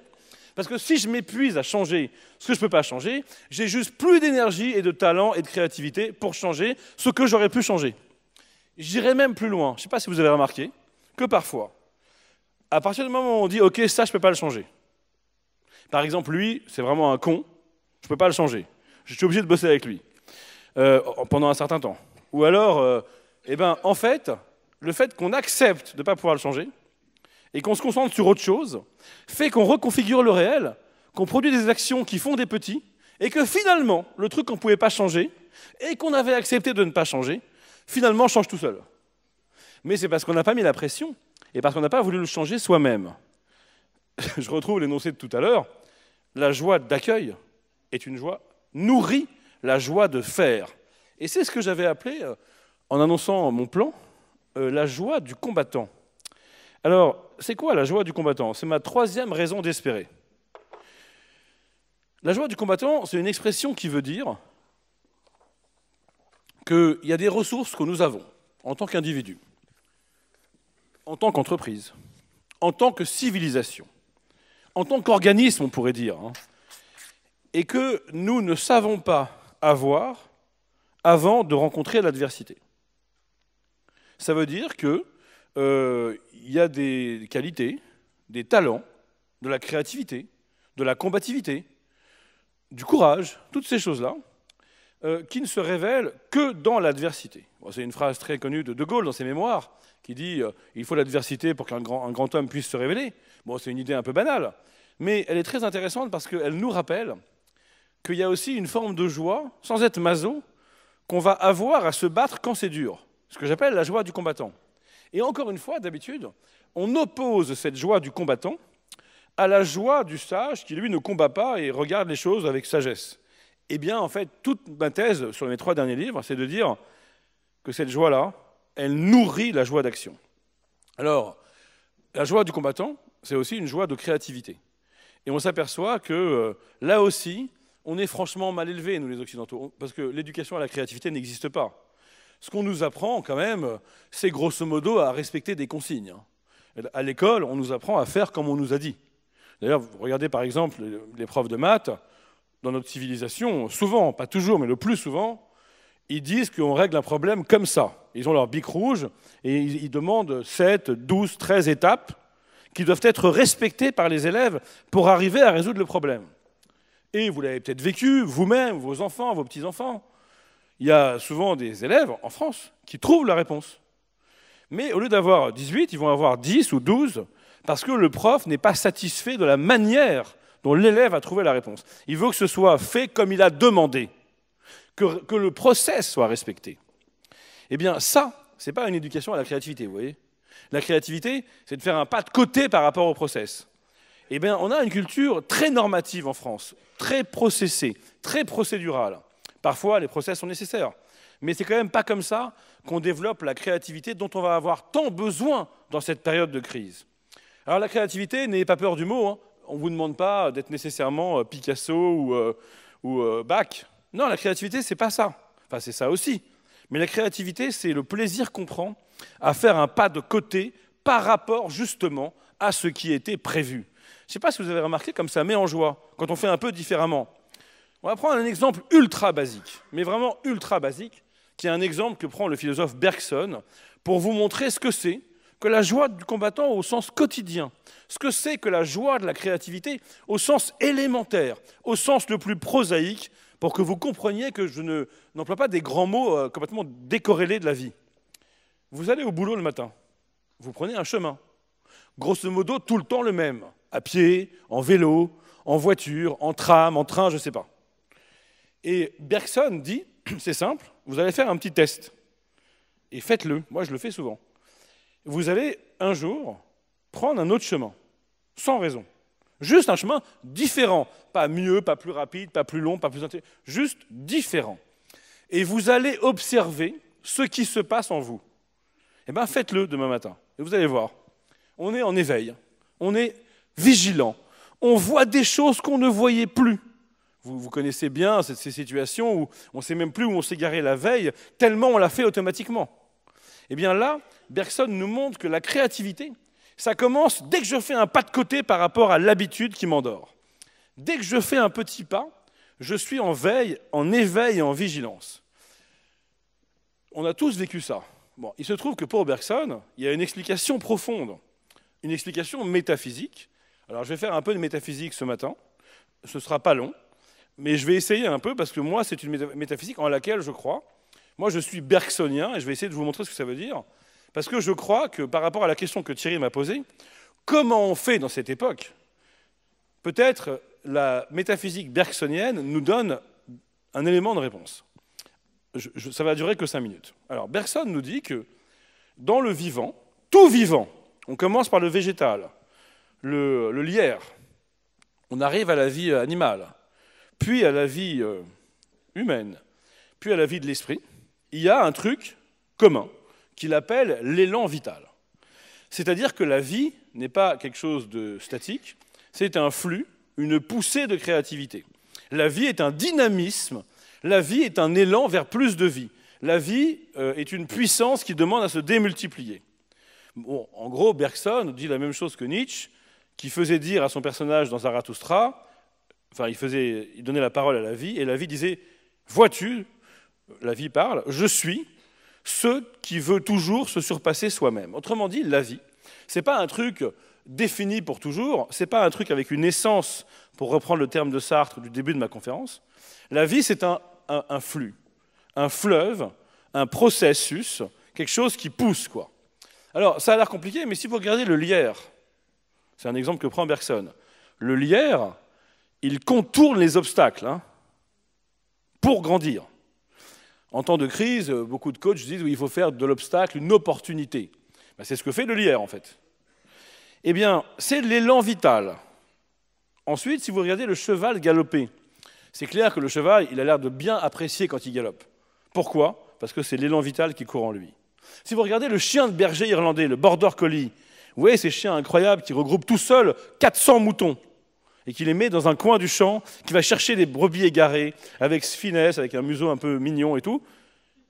Parce que si je m'épuise à changer ce que je ne peux pas changer, j'ai juste plus d'énergie et de talent et de créativité pour changer ce que j'aurais pu changer. J'irai même plus loin. Je ne sais pas si vous avez remarqué que parfois, à partir du moment où on dit OK, ça, je ne peux pas le changer. Par exemple, lui, c'est vraiment un con, je ne peux pas le changer. Je suis obligé de bosser avec lui euh, pendant un certain temps. Ou alors, euh, eh ben, en fait, le fait qu'on accepte de ne pas pouvoir le changer, et qu'on se concentre sur autre chose, fait qu'on reconfigure le réel, qu'on produit des actions qui font des petits, et que finalement, le truc qu'on ne pouvait pas changer, et qu'on avait accepté de ne pas changer, finalement change tout seul. Mais c'est parce qu'on n'a pas mis la pression, et parce qu'on n'a pas voulu le changer soi-même. Je retrouve l'énoncé de tout à l'heure, la joie d'accueil est une joie nourrie, la joie de faire. Et c'est ce que j'avais appelé, euh, en annonçant mon plan, euh, la joie du combattant. Alors, c'est quoi la joie du combattant C'est ma troisième raison d'espérer. La joie du combattant, c'est une expression qui veut dire qu'il y a des ressources que nous avons en tant qu'individu, en tant qu'entreprise, en tant que civilisation, en tant qu'organisme, on pourrait dire, hein, et que nous ne savons pas avoir avant de rencontrer l'adversité. Ça veut dire que euh, il y a des qualités, des talents, de la créativité, de la combativité, du courage, toutes ces choses-là, euh, qui ne se révèlent que dans l'adversité. C'est une phrase très connue de De Gaulle dans ses mémoires, qui dit euh, Il faut l'adversité pour qu'un grand, homme puisse se révéler. Bon, C'est une idée un peu banale, mais elle est très intéressante parce qu'elle nous rappelle qu'il y a aussi une forme de joie, sans être maso, qu'on va avoir à se battre quand c'est dur, ce que j'appelle la joie du combattant. Et encore une fois, d'habitude, on oppose cette joie du combattant à la joie du sage qui, lui, ne combat pas et regarde les choses avec sagesse. Eh bien, en fait, toute ma thèse sur mes trois derniers livres, c'est de dire que cette joie-là, elle nourrit la joie d'action. Alors, la joie du combattant, c'est aussi une joie de créativité. Et on s'aperçoit que euh, là aussi, on est franchement mal élevé, nous les Occidentaux, parce que l'éducation à la créativité n'existe pas ce qu'on nous apprend quand même, c'est grosso modo à respecter des consignes. Hein. À l'école, on nous apprend à faire comme on nous a dit. D'ailleurs, regardez par exemple les profs de maths, dans notre civilisation, souvent, pas toujours, mais le plus souvent, ils disent qu'on règle un problème comme ça. Ils ont leur bic rouge et ils demandent 7, 12, 13 étapes qui doivent être respectées par les élèves pour arriver à résoudre le problème. Et vous l'avez peut-être vécu, vous-même, vos enfants, vos petits-enfants il y a souvent des élèves en France qui trouvent la réponse. Mais au lieu d'avoir 18, ils vont avoir 10 ou 12 parce que le prof n'est pas satisfait de la manière dont l'élève a trouvé la réponse. Il veut que ce soit fait comme il a demandé, que, le process soit respecté. Eh bien, ça, ce n'est pas une éducation à la créativité, vous voyez. La créativité, c'est de faire un pas de côté par rapport au process. Eh bien, on a une culture très normative en France, très processée, très procédurale. Parfois, les procès sont nécessaires. Mais c'est quand même pas comme ça qu'on développe la créativité dont on va avoir tant besoin dans cette période de crise. Alors la créativité, n'ayez pas peur du mot, hein. on ne vous demande pas d'être nécessairement euh, Picasso ou, euh, euh, Bach. Non, la créativité, c'est pas ça. Enfin, c'est ça aussi. Mais la créativité, c'est le plaisir qu'on prend à faire un pas de côté par rapport justement à ce qui était prévu. Je ne sais pas si vous avez remarqué comme ça met en joie quand on fait un peu différemment. On va prendre un exemple ultra basique, mais vraiment ultra basique, qui est un exemple que prend le philosophe Bergson pour vous montrer ce que c'est que la joie du combattant au sens quotidien, ce que c'est que la joie de la créativité au sens élémentaire, au sens le plus prosaïque, pour que vous compreniez que je n'emploie pas des grands mots euh, complètement décorrélés de la vie. Vous allez au boulot le matin, vous prenez un chemin, grosso modo tout le temps le même, à pied, en vélo, en voiture, en tram, en train, je ne sais pas. Et Bergson dit, c'est simple, vous allez faire un petit test. Et faites-le, moi je le fais souvent. Vous allez un jour prendre un autre chemin, sans raison. Juste un chemin différent, pas mieux, pas plus rapide, pas plus long, pas plus intéressant, juste différent. Et vous allez observer ce qui se passe en vous. Eh bien, faites-le demain matin. Et vous allez voir. On est en éveil. On est vigilant. On voit des choses qu'on ne voyait plus. Vous, vous connaissez bien ces situations où on ne sait même plus où on s'est garé la veille, tellement on l'a fait automatiquement. Eh bien là, Bergson nous montre que la créativité, ça commence dès que je fais un pas de côté par rapport à l'habitude qui m'endort. Dès que je fais un petit pas, je suis en veille, en éveil et en vigilance. On a tous vécu ça. Bon, il se trouve que pour Bergson, il y a une explication profonde, une explication métaphysique. Alors je vais faire un peu de métaphysique ce matin, ce ne sera pas long mais je vais essayer un peu parce que moi, c'est une métaphysique en laquelle je crois. Moi, je suis bergsonien et je vais essayer de vous montrer ce que ça veut dire. Parce que je crois que par rapport à la question que Thierry m'a posée, comment on fait dans cette époque Peut-être la métaphysique bergsonienne nous donne un élément de réponse. Ça ne ça va durer que cinq minutes. Alors, Bergson nous dit que dans le vivant, tout vivant, on commence par le végétal, le, lierre, on arrive à la vie animale, puis à la vie euh, humaine, puis à la vie de l'esprit, il y a un truc commun qu'il appelle l'élan vital. C'est-à-dire que la vie n'est pas quelque chose de statique, c'est un flux, une poussée de créativité. La vie est un dynamisme, la vie est un élan vers plus de vie. La vie euh, est une puissance qui demande à se démultiplier. en gros, Bergson dit la même chose que Nietzsche, qui faisait dire à son personnage dans Zarathustra enfin, il, donnait la parole à la vie, et la vie disait Vois-tu, la vie parle, je suis ce qui veut toujours se surpasser soi-même. Autrement dit, la vie, c'est pas un truc défini pour toujours, c'est pas un truc avec une essence, pour reprendre le terme de Sartre du début de ma conférence. La vie, c'est un, un, flux, un fleuve, un processus, quelque chose qui pousse, quoi. Alors, ça a l'air compliqué, mais si vous regardez le lierre, c'est un exemple que prend Bergson. Le lierre, il contourne les obstacles hein, pour grandir. En temps de crise, euh, beaucoup de coachs disent qu'il faut faire de l'obstacle une opportunité. Ben, c'est ce que fait le lierre, en fait. Eh bien, c'est l'élan vital. Ensuite, si vous regardez le cheval galoper, c'est clair que le cheval, il a l'air de bien apprécier quand il galope. Pourquoi Parce que c'est l'élan vital qui court en lui. Si vous regardez le chien de berger irlandais, le border collie, vous voyez ces chiens incroyables qui regroupent tout seuls 400 moutons et qui les met dans un coin du champ, qui va chercher des brebis égarées, avec finesse, avec un museau un peu mignon et tout,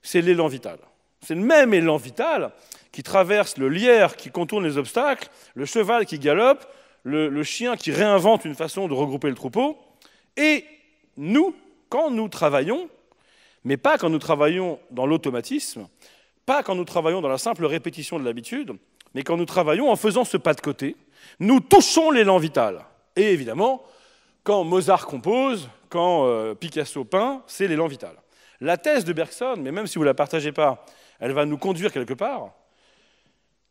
c'est l'élan vital. C'est le même élan vital qui traverse le lierre qui contourne les obstacles, le cheval qui galope, le, le chien qui réinvente une façon de regrouper le troupeau, et nous, quand nous travaillons, mais pas quand nous travaillons dans l'automatisme, pas quand nous travaillons dans la simple répétition de l'habitude, mais quand nous travaillons en faisant ce pas de côté, nous touchons l'élan vital. Et évidemment, quand Mozart compose, quand euh, Picasso peint, c'est l'élan vital. La thèse de Bergson, mais même si vous ne la partagez pas, elle va nous conduire quelque part.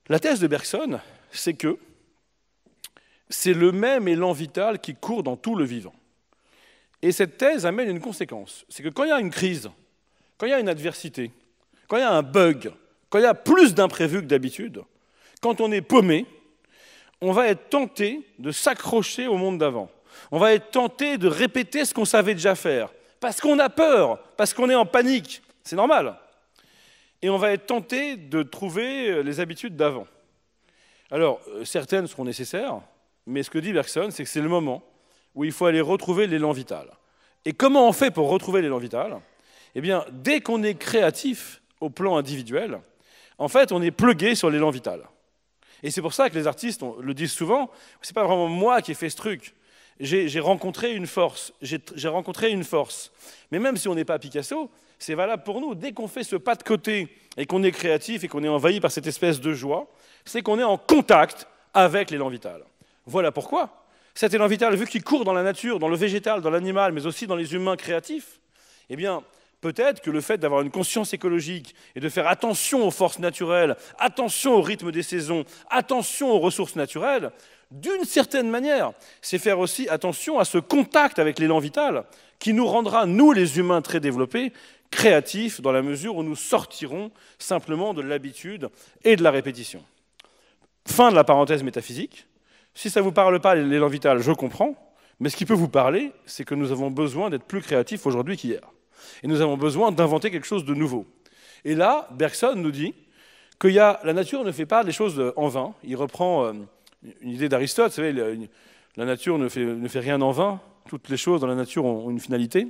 La thèse de Bergson, c'est que c'est le même élan vital qui court dans tout le vivant. Et cette thèse amène une conséquence, c'est que quand il y a une crise, quand il y a une adversité, quand il y a un bug, quand il y a plus d'imprévus que d'habitude, quand on est paumé, on va être tenté de s'accrocher au monde d'avant. On va être tenté de répéter ce qu'on savait déjà faire, parce qu'on a peur, parce qu'on est en panique, c'est normal. Et on va être tenté de trouver euh, les habitudes d'avant. Alors, euh, certaines seront nécessaires, mais ce que dit Bergson, c'est que c'est le moment où il faut aller retrouver l'élan vital. Et comment on fait pour retrouver l'élan vital Eh bien, dès qu'on est créatif au plan individuel, en fait, on est plugué sur l'élan vital. Et c'est pour ça que les artistes le disent souvent, c'est pas vraiment moi qui ai fait ce truc. J'ai rencontré une force, j'ai rencontré une force. Mais même si on n'est pas Picasso, c'est valable pour nous. Dès qu'on fait ce pas de côté et qu'on est créatif et qu'on est envahi par cette espèce de joie, c'est qu'on est en contact avec l'élan vital. Voilà pourquoi cet élan vital, vu qu'il court dans la nature, dans le végétal, dans l'animal, mais aussi dans les humains créatifs, eh bien, Peut-être que le fait d'avoir une conscience écologique et de faire attention aux forces naturelles, attention au rythme des saisons, attention aux ressources naturelles, d'une certaine manière, c'est faire aussi attention à ce contact avec l'élan vital qui nous rendra, nous les humains très développés, créatifs dans la mesure où nous sortirons simplement de l'habitude et de la répétition. Fin de la parenthèse métaphysique. Si ça ne vous parle pas, l'élan vital, je comprends. Mais ce qui peut vous parler, c'est que nous avons besoin d'être plus créatifs aujourd'hui qu'hier et nous avons besoin d'inventer quelque chose de nouveau. Et là, Bergson nous dit que la nature ne fait pas les choses en vain. Il reprend euh, une idée d'Aristote, vous savez, la nature ne fait rien en vain, toutes les choses dans la nature ont une finalité.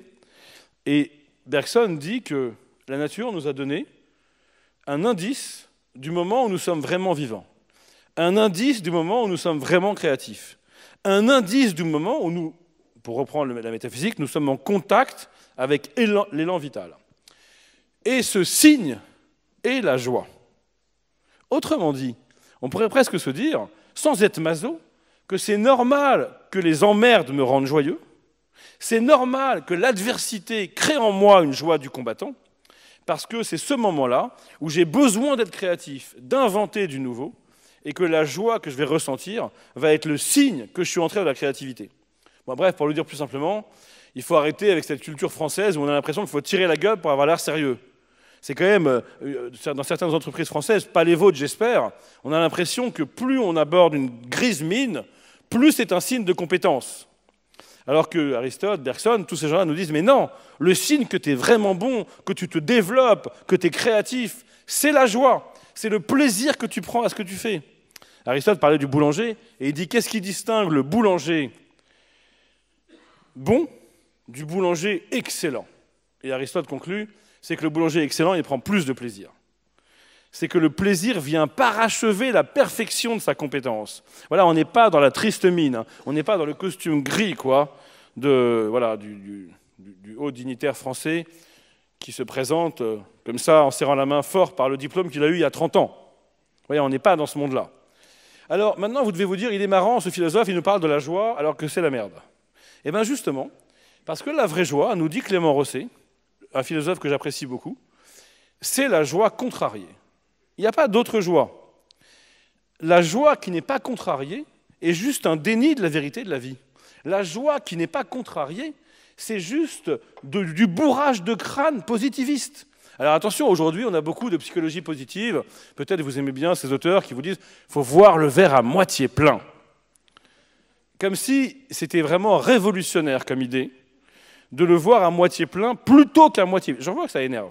Et Bergson dit que la nature nous a donné un indice du moment où nous sommes vraiment vivants, un indice du moment où nous sommes vraiment créatifs, un indice du moment où nous, pour reprendre la métaphysique, nous sommes en contact avec l'élan vital. Et ce signe est la joie. Autrement dit, on pourrait presque se dire, sans être maso, que c'est normal que les emmerdes me rendent joyeux, c'est normal que l'adversité crée en moi une joie du combattant, parce que c'est ce moment-là où j'ai besoin d'être créatif, d'inventer du nouveau, et que la joie que je vais ressentir va être le signe que je suis entré dans la créativité. bref, pour le dire plus simplement, il faut arrêter avec cette culture française où on a l'impression qu'il faut tirer la gueule pour avoir l'air sérieux. C'est quand même, euh, dans certaines entreprises françaises, pas les vôtres j'espère, on a l'impression que plus on aborde une grise mine, plus c'est un signe de compétence. Alors que Aristote, Bergson, tous ces gens-là nous disent, mais non, le signe que tu es vraiment bon, que tu te développes, que tu es créatif, c'est la joie, c'est le plaisir que tu prends à ce que tu fais. Aristote parlait du boulanger et il dit, qu'est-ce qui distingue le boulanger bon du boulanger excellent. Et Aristote conclut, c'est que le boulanger excellent, il prend plus de plaisir. C'est que le plaisir vient parachever la perfection de sa compétence. Voilà, on n'est pas dans la triste mine, hein. on n'est pas dans le costume gris, quoi, voilà, du, haut dignitaire français qui se présente euh, comme ça en serrant la main fort par le diplôme qu'il a eu il y a 30 ans. Vous voyez, on n'est pas dans ce monde-là. Alors maintenant, vous devez vous dire, il est marrant, ce philosophe, il nous parle de la joie alors que c'est la merde. Eh bien justement, parce que la vraie joie, nous dit Clément Rosset, un philosophe que j'apprécie beaucoup, c'est la joie contrariée. Il n'y a pas d'autre joie. La joie qui n'est pas contrariée est juste un déni de la vérité de la vie. La joie qui n'est pas contrariée, c'est juste du bourrage de crâne positiviste. Alors attention, aujourd'hui, on a beaucoup de psychologie positive. Peut-être vous aimez bien ces auteurs qui vous disent faut voir le verre à moitié plein. Comme si c'était vraiment révolutionnaire comme idée de le voir à moitié plein plutôt qu'à moitié. J'en vois que ça énerve.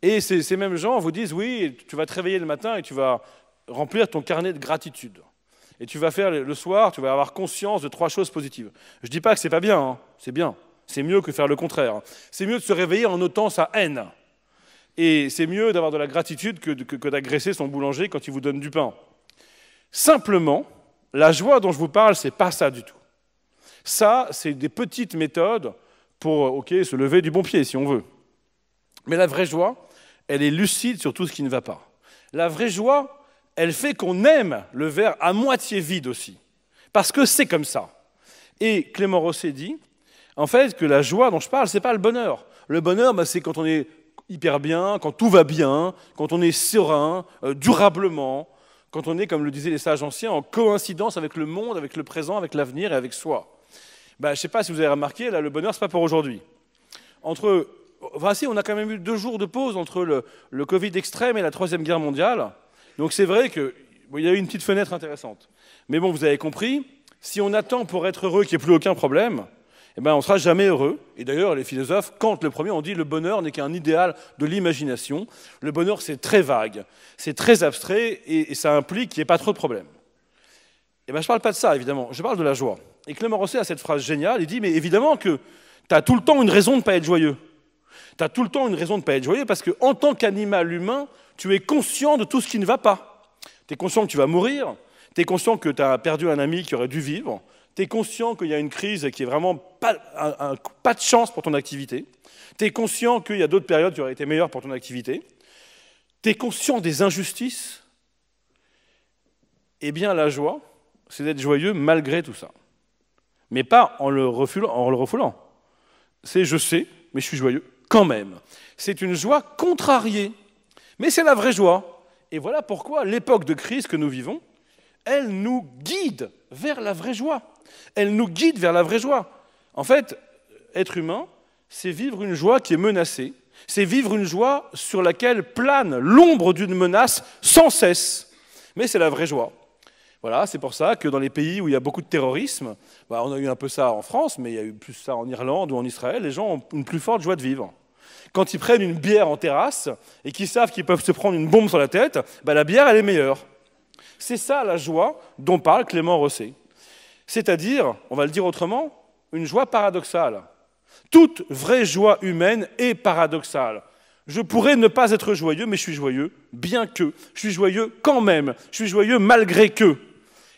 Et ces, mêmes gens vous disent, oui, tu vas te réveiller le matin et tu vas remplir ton carnet de gratitude. Et tu vas faire le soir, tu vas avoir conscience de trois choses positives. Je ne dis pas que ce n'est pas bien, hein. c'est bien. C'est mieux que faire le contraire. C'est mieux de se réveiller en notant sa haine. Et c'est mieux d'avoir de la gratitude que, d'agresser son boulanger quand il vous donne du pain. Simplement, la joie dont je vous parle, n'est pas ça du tout. Ça, c'est des petites méthodes pour euh, ok, se lever du bon pied si on veut. Mais la vraie joie, elle est lucide sur tout ce qui ne va pas. La vraie joie, elle fait qu'on aime le verre à moitié vide aussi, parce que c'est comme ça. Et Clément Rosset dit, en fait, que la joie dont je parle, ce n'est pas le bonheur. Le bonheur, bah, c'est quand on est hyper bien, quand tout va bien, quand on est serein, euh, durablement, quand on est, comme le disaient les sages anciens, en coïncidence avec le monde, avec le présent, avec l'avenir et avec soi. Bah, je ne sais pas si vous avez remarqué, là, le bonheur, ce n'est pas pour aujourd'hui. Entre, voici, on a quand même eu deux jours de pause entre le, Covid extrême et la Troisième Guerre mondiale. Donc c'est vrai qu'il y a eu une petite fenêtre intéressante. Mais bon, vous avez compris, si on attend pour être heureux qu'il n'y ait plus aucun problème, eh ben, on ne sera jamais heureux. Et d'ailleurs, les philosophes, quand le premier, ont dit le bonheur n'est qu'un idéal de l'imagination. Le bonheur, c'est très vague, c'est très abstrait, et, et ça implique qu'il n'y ait pas trop de problèmes. Eh ben, je ne parle pas de ça, évidemment, je parle de la joie. Et Clément Rosset a cette phrase géniale, il dit, mais évidemment que tu as tout le temps une raison de ne pas être joyeux. Tu as tout le temps une raison de ne pas être joyeux parce qu'en tant qu'animal humain, tu es conscient de tout ce qui ne va pas. Tu es conscient que tu vas mourir, tu es conscient que tu as perdu un ami qui aurait dû vivre, tu es conscient qu'il y a une crise qui est vraiment pas, vraiment pas de chance pour ton activité, tu es conscient qu'il y a d'autres périodes qui auraient été meilleures pour ton activité, tu es conscient des injustices. Eh bien, la joie, c'est d'être joyeux malgré tout ça. Mais pas en le, en le refoulant. C'est je sais, mais je suis joyeux quand même. C'est une joie contrariée, mais c'est la vraie joie. Et voilà pourquoi l'époque de crise que nous vivons, elle nous guide vers la vraie joie. Elle nous guide vers la vraie joie. En fait, être humain, c'est vivre une joie qui est menacée, c'est vivre une joie sur laquelle plane l'ombre d'une menace sans cesse. Mais c'est la vraie joie. Voilà, c'est pour ça que dans les pays où il y a beaucoup de terrorisme, bah, on a eu un peu ça en France, mais il y a eu plus ça en Irlande ou en Israël, les gens ont une plus forte joie de vivre. Quand ils prennent une bière en terrasse et qu'ils savent qu'ils peuvent se prendre une bombe sur la tête, bah, la bière, elle est meilleure. C'est ça la joie dont parle Clément Rosset. C'est-à-dire, on va le dire autrement, une joie paradoxale. Toute vraie joie humaine est paradoxale. Je pourrais ne pas être joyeux, mais je suis joyeux, bien que. Je suis joyeux quand même. Je suis joyeux malgré que.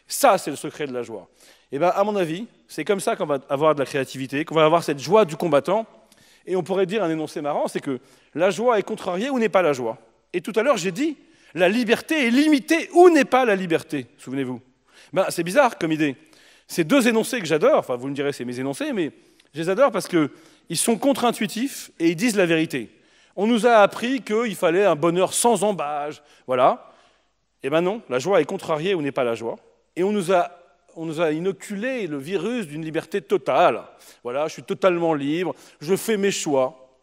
Ça, c'est le secret de la joie. Et eh bien, à mon avis, c'est comme ça qu'on va avoir de la créativité, qu'on va avoir cette joie du combattant. Et on pourrait dire un énoncé marrant, c'est que la joie est contrariée ou n'est pas la joie. Et tout à l'heure, j'ai dit, la liberté est limitée ou n'est pas la liberté, souvenez-vous. Ben, c'est bizarre comme idée. Ces deux énoncés que j'adore, enfin vous me direz c'est mes énoncés, mais je les adore parce qu'ils sont contre-intuitifs et ils disent la vérité. On nous a appris qu'il fallait un bonheur sans embâge, voilà. Eh ben non, la joie est contrariée ou n'est pas la joie et on nous a inoculé le virus d'une liberté totale. Voilà, je suis totalement libre, je fais mes choix.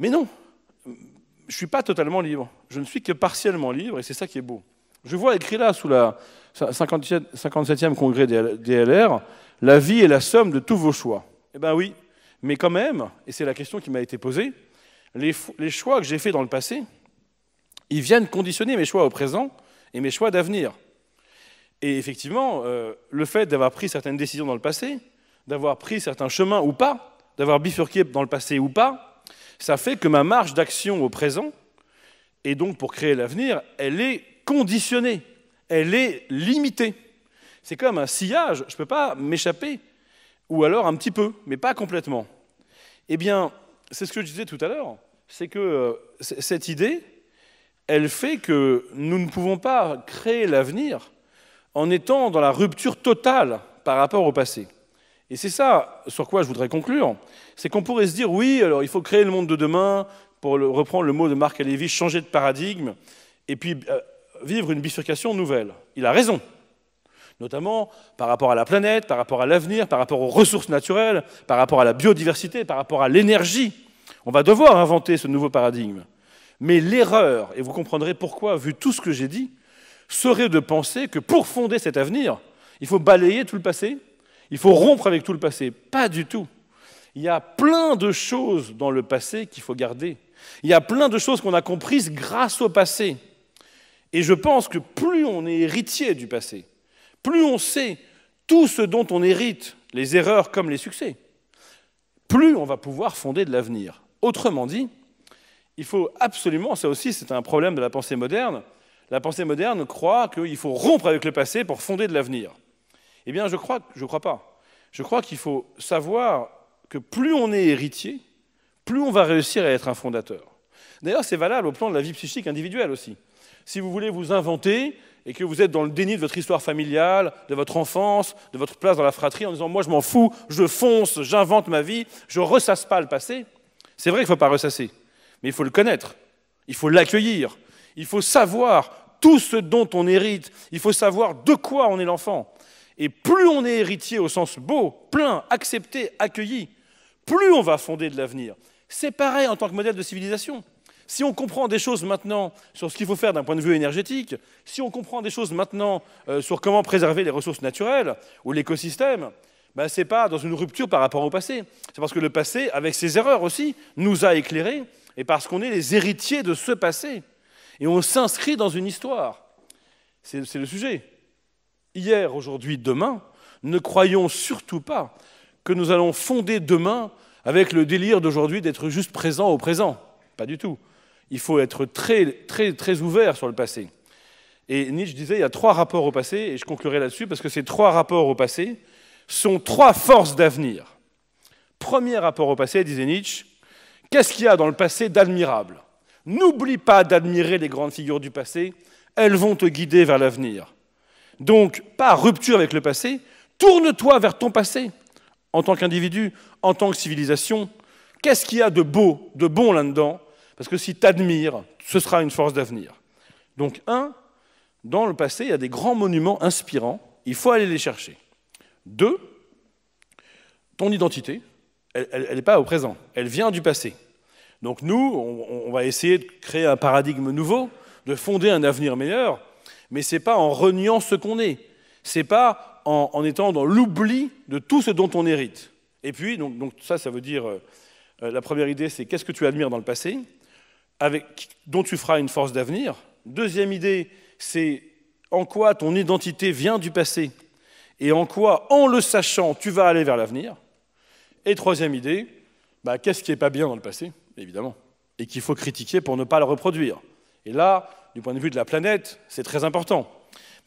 Mais non, je ne suis pas totalement libre. Je ne suis que partiellement libre, et c'est ça qui est beau. Je vois écrit là, sous la 57e congrès des LR, « la vie est la somme de tous vos choix. Eh bien oui, mais quand même, et c'est la question qui m'a été posée, les choix que j'ai faits dans le passé, ils viennent conditionner mes choix au présent et mes choix d'avenir. Et effectivement, euh, le fait d'avoir pris certaines décisions dans le passé, d'avoir pris certains chemins ou pas, d'avoir bifurqué dans le passé ou pas, ça fait que ma marge d'action au présent, et donc pour créer l'avenir, elle est conditionnée, elle est limitée. C'est comme un sillage, je ne peux pas m'échapper, ou alors un petit peu, mais pas complètement. Eh bien, c'est ce que je disais tout à l'heure, c'est que euh, cette idée, elle fait que nous ne pouvons pas créer l'avenir en étant dans la rupture totale par rapport au passé. Et c'est ça sur quoi je voudrais conclure, c'est qu'on pourrait se dire, oui, alors il faut créer le monde de demain, pour reprendre le mot de Marc Alévi, changer de paradigme, et puis euh, vivre une bifurcation nouvelle. Il a raison, notamment par rapport à la planète, par rapport à l'avenir, par rapport aux ressources naturelles, par rapport à la biodiversité, par rapport à l'énergie. On va devoir inventer ce nouveau paradigme. Mais l'erreur, et vous comprendrez pourquoi, vu tout ce que j'ai dit, serait de penser que pour fonder cet avenir, il faut balayer tout le passé, il faut rompre avec tout le passé. Pas du tout. Il y a plein de choses dans le passé qu'il faut garder. Il y a plein de choses qu'on a comprises grâce au passé. Et je pense que plus on est héritier du passé, plus on sait tout ce dont on hérite, les erreurs comme les succès, plus on va pouvoir fonder de l'avenir. Autrement dit, il faut absolument, ça aussi c'est un problème de la pensée moderne, la pensée moderne croit qu'il faut rompre avec le passé pour fonder de l'avenir. Eh bien, je crois, je crois pas. Je crois qu'il faut savoir que plus on est héritier, plus on va réussir à être un fondateur. D'ailleurs, c'est valable au plan de la vie psychique individuelle aussi. Si vous voulez vous inventer et que vous êtes dans le déni de votre histoire familiale, de votre enfance, de votre place dans la fratrie, en disant moi je m'en fous, je fonce, j'invente ma vie, je ressasse pas le passé, c'est vrai qu'il ne faut pas ressasser, mais il faut le connaître, il faut l'accueillir, il faut savoir tout ce dont on hérite. Il faut savoir de quoi on est l'enfant. Et plus on est héritier au sens beau, plein, accepté, accueilli, plus on va fonder de l'avenir. C'est pareil en tant que modèle de civilisation. Si on comprend des choses maintenant sur ce qu'il faut faire d'un point de vue énergétique, si on comprend des choses maintenant euh, sur comment préserver les ressources naturelles ou l'écosystème, ben, ce n'est pas dans une rupture par rapport au passé. C'est parce que le passé, avec ses erreurs aussi, nous a éclairés et parce qu'on est les héritiers de ce passé. Et on s'inscrit dans une histoire. C'est le sujet. Hier, aujourd'hui, demain, ne croyons surtout pas que nous allons fonder demain avec le délire d'aujourd'hui d'être juste présent au présent. Pas du tout. Il faut être très, très, très ouvert sur le passé. Et Nietzsche disait, il y a trois rapports au passé, et je conclurai là-dessus, parce que ces trois rapports au passé sont trois forces d'avenir. Premier rapport au passé, disait Nietzsche, qu'est-ce qu'il y a dans le passé d'admirable N'oublie pas d'admirer les grandes figures du passé, elles vont te guider vers l'avenir. Donc, pas rupture avec le passé, tourne-toi vers ton passé, en tant qu'individu, en tant que civilisation. Qu'est-ce qu'il y a de beau, de bon là-dedans Parce que si tu admires, ce sera une force d'avenir. Donc, un, dans le passé, il y a des grands monuments inspirants, il faut aller les chercher. Deux, ton identité, elle n'est pas au présent, elle vient du passé. Donc nous, on, va essayer de créer un paradigme nouveau, de fonder un avenir meilleur, mais ce n'est pas en reniant ce qu'on est, c'est pas en, étant dans l'oubli de tout ce dont on hérite. Et puis, donc, ça, ça veut dire, euh, euh, la première idée, c'est qu'est-ce que tu admires dans le passé, avec, dont tu feras une force d'avenir. Deuxième idée, c'est en quoi ton identité vient du passé et en quoi, en le sachant, tu vas aller vers l'avenir. Et troisième idée, bah, qu'est-ce qui n'est pas bien dans le passé évidemment, et qu'il faut critiquer pour ne pas le reproduire. Et là, du point de vue de la planète, c'est très important.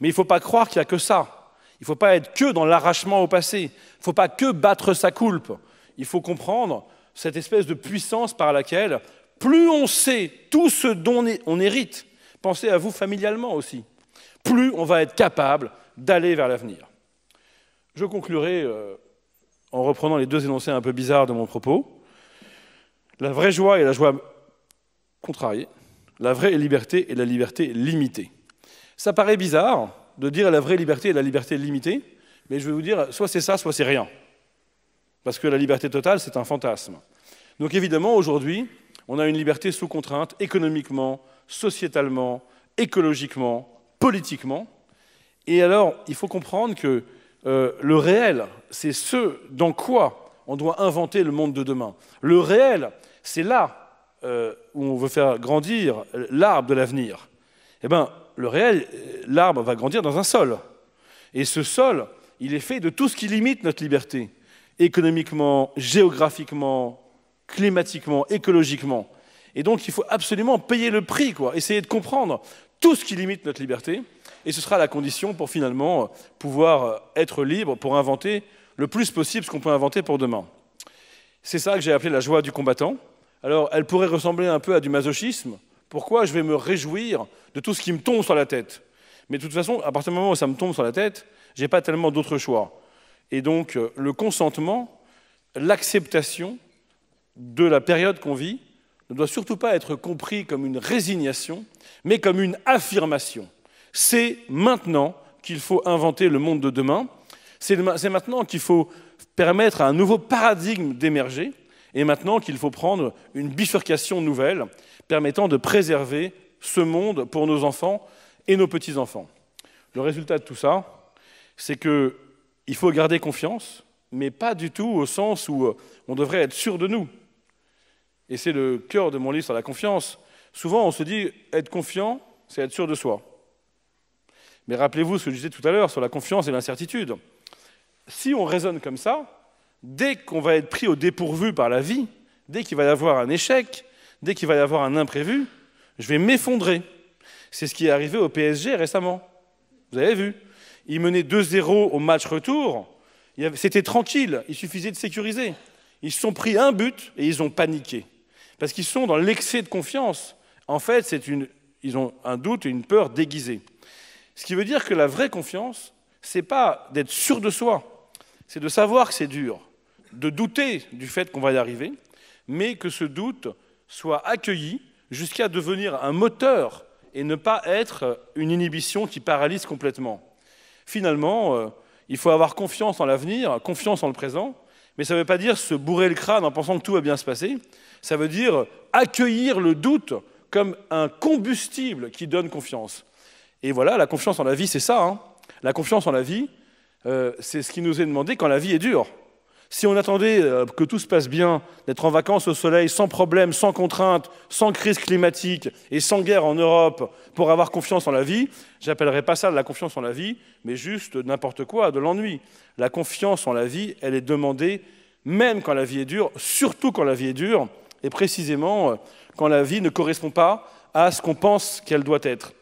Mais il ne faut pas croire qu'il n'y a que ça. Il ne faut pas être que dans l'arrachement au passé. Il ne faut pas que battre sa coulpe. Il faut comprendre cette espèce de puissance par laquelle plus on sait tout ce dont on hérite, pensez à vous familialement aussi, plus on va être capable d'aller vers l'avenir. Je conclurai euh, en reprenant les deux énoncés un peu bizarres de mon propos. La vraie joie est la joie contrariée. La vraie liberté est la liberté limitée. Ça paraît bizarre de dire la vraie liberté est la liberté limitée, mais je vais vous dire, soit c'est ça, soit c'est rien. Parce que la liberté totale, c'est un fantasme. Donc évidemment, aujourd'hui, on a une liberté sous contrainte économiquement, sociétalement, écologiquement, politiquement. Et alors, il faut comprendre que euh, le réel, c'est ce dans quoi on doit inventer le monde de demain. Le réel, c'est là euh, où on veut faire grandir l'arbre de l'avenir. Eh bien, le réel, euh, l'arbre va grandir dans un sol. Et ce sol, il est fait de tout ce qui limite notre liberté, économiquement, géographiquement, climatiquement, écologiquement. Et donc, il faut absolument payer le prix, quoi. Essayer de comprendre tout ce qui limite notre liberté. Et ce sera la condition pour finalement pouvoir euh, être libre, pour inventer le plus possible ce qu'on peut inventer pour demain. C'est ça que j'ai appelé la joie du combattant. Alors, elle pourrait ressembler un peu à du masochisme. Pourquoi je vais me réjouir de tout ce qui me tombe sur la tête Mais de toute façon, à partir du moment où ça me tombe sur la tête, je n'ai pas tellement d'autres choix. Et donc, euh, le consentement, l'acceptation de la période qu'on vit, ne doit surtout pas être compris comme une résignation, mais comme une affirmation. C'est maintenant qu'il faut inventer le monde de demain. C'est maintenant qu'il faut permettre à un nouveau paradigme d'émerger et maintenant qu'il faut prendre une bifurcation nouvelle permettant de préserver ce monde pour nos enfants et nos petits-enfants. Le résultat de tout ça, c'est qu'il faut garder confiance, mais pas du tout au sens où euh, on devrait être sûr de nous. Et c'est le cœur de mon livre sur la confiance. Souvent, on se dit, être confiant, c'est être sûr de soi. Mais rappelez-vous ce que je disais tout à l'heure sur la confiance et l'incertitude. Si on raisonne comme ça, dès qu'on va être pris au dépourvu par la vie, dès qu'il va y avoir un échec, dès qu'il va y avoir un imprévu, je vais m'effondrer. C'est ce qui est arrivé au PSG récemment. Vous avez vu Ils menaient 2-0 au match retour. C'était tranquille, il suffisait de sécuriser. Ils se sont pris un but et ils ont paniqué. Parce qu'ils sont dans l'excès de confiance. En fait, ils ont un doute et une peur déguisée. Ce qui veut dire que la vraie confiance, ce n'est pas d'être sûr de soi, c'est de savoir que c'est dur, de douter du fait qu'on va y arriver, mais que ce doute soit accueilli jusqu'à devenir un moteur et ne pas être une inhibition qui paralyse complètement. Finalement, euh, il faut avoir confiance en l'avenir, confiance en le présent, mais ça ne veut pas dire se bourrer le crâne en pensant que tout va bien se passer, ça veut dire accueillir le doute comme un combustible qui donne confiance. Et voilà, la confiance en la vie, c'est ça. Hein. La confiance en la vie, euh, c'est ce qui nous est demandé quand la vie est dure. Si on attendait euh, que tout se passe bien, d'être en vacances au soleil, sans problème, sans contrainte, sans crise climatique et sans guerre en Europe pour avoir confiance en la vie, j'appellerais pas ça de la confiance en la vie, mais juste n'importe quoi, de l'ennui. La confiance en la vie, elle est demandée même quand la vie est dure, surtout quand la vie est dure, et précisément euh, quand la vie ne correspond pas à ce qu'on pense qu'elle doit être.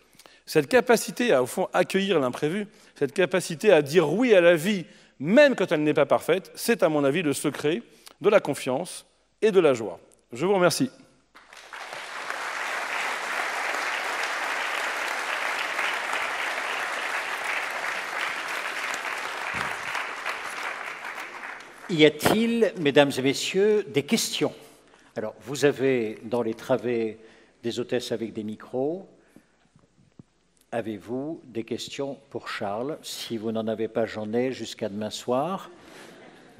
Cette capacité à, au fond, accueillir l'imprévu, cette capacité à dire oui à la vie, même quand elle n'est pas parfaite, c'est à mon avis le secret de la confiance et de la joie. Je vous remercie. Y a-t-il, mesdames et messieurs, des questions Alors, vous avez dans les travées des hôtesses avec des micros avez-vous des questions pour Charles Si vous n'en avez pas, j'en ai jusqu'à demain soir.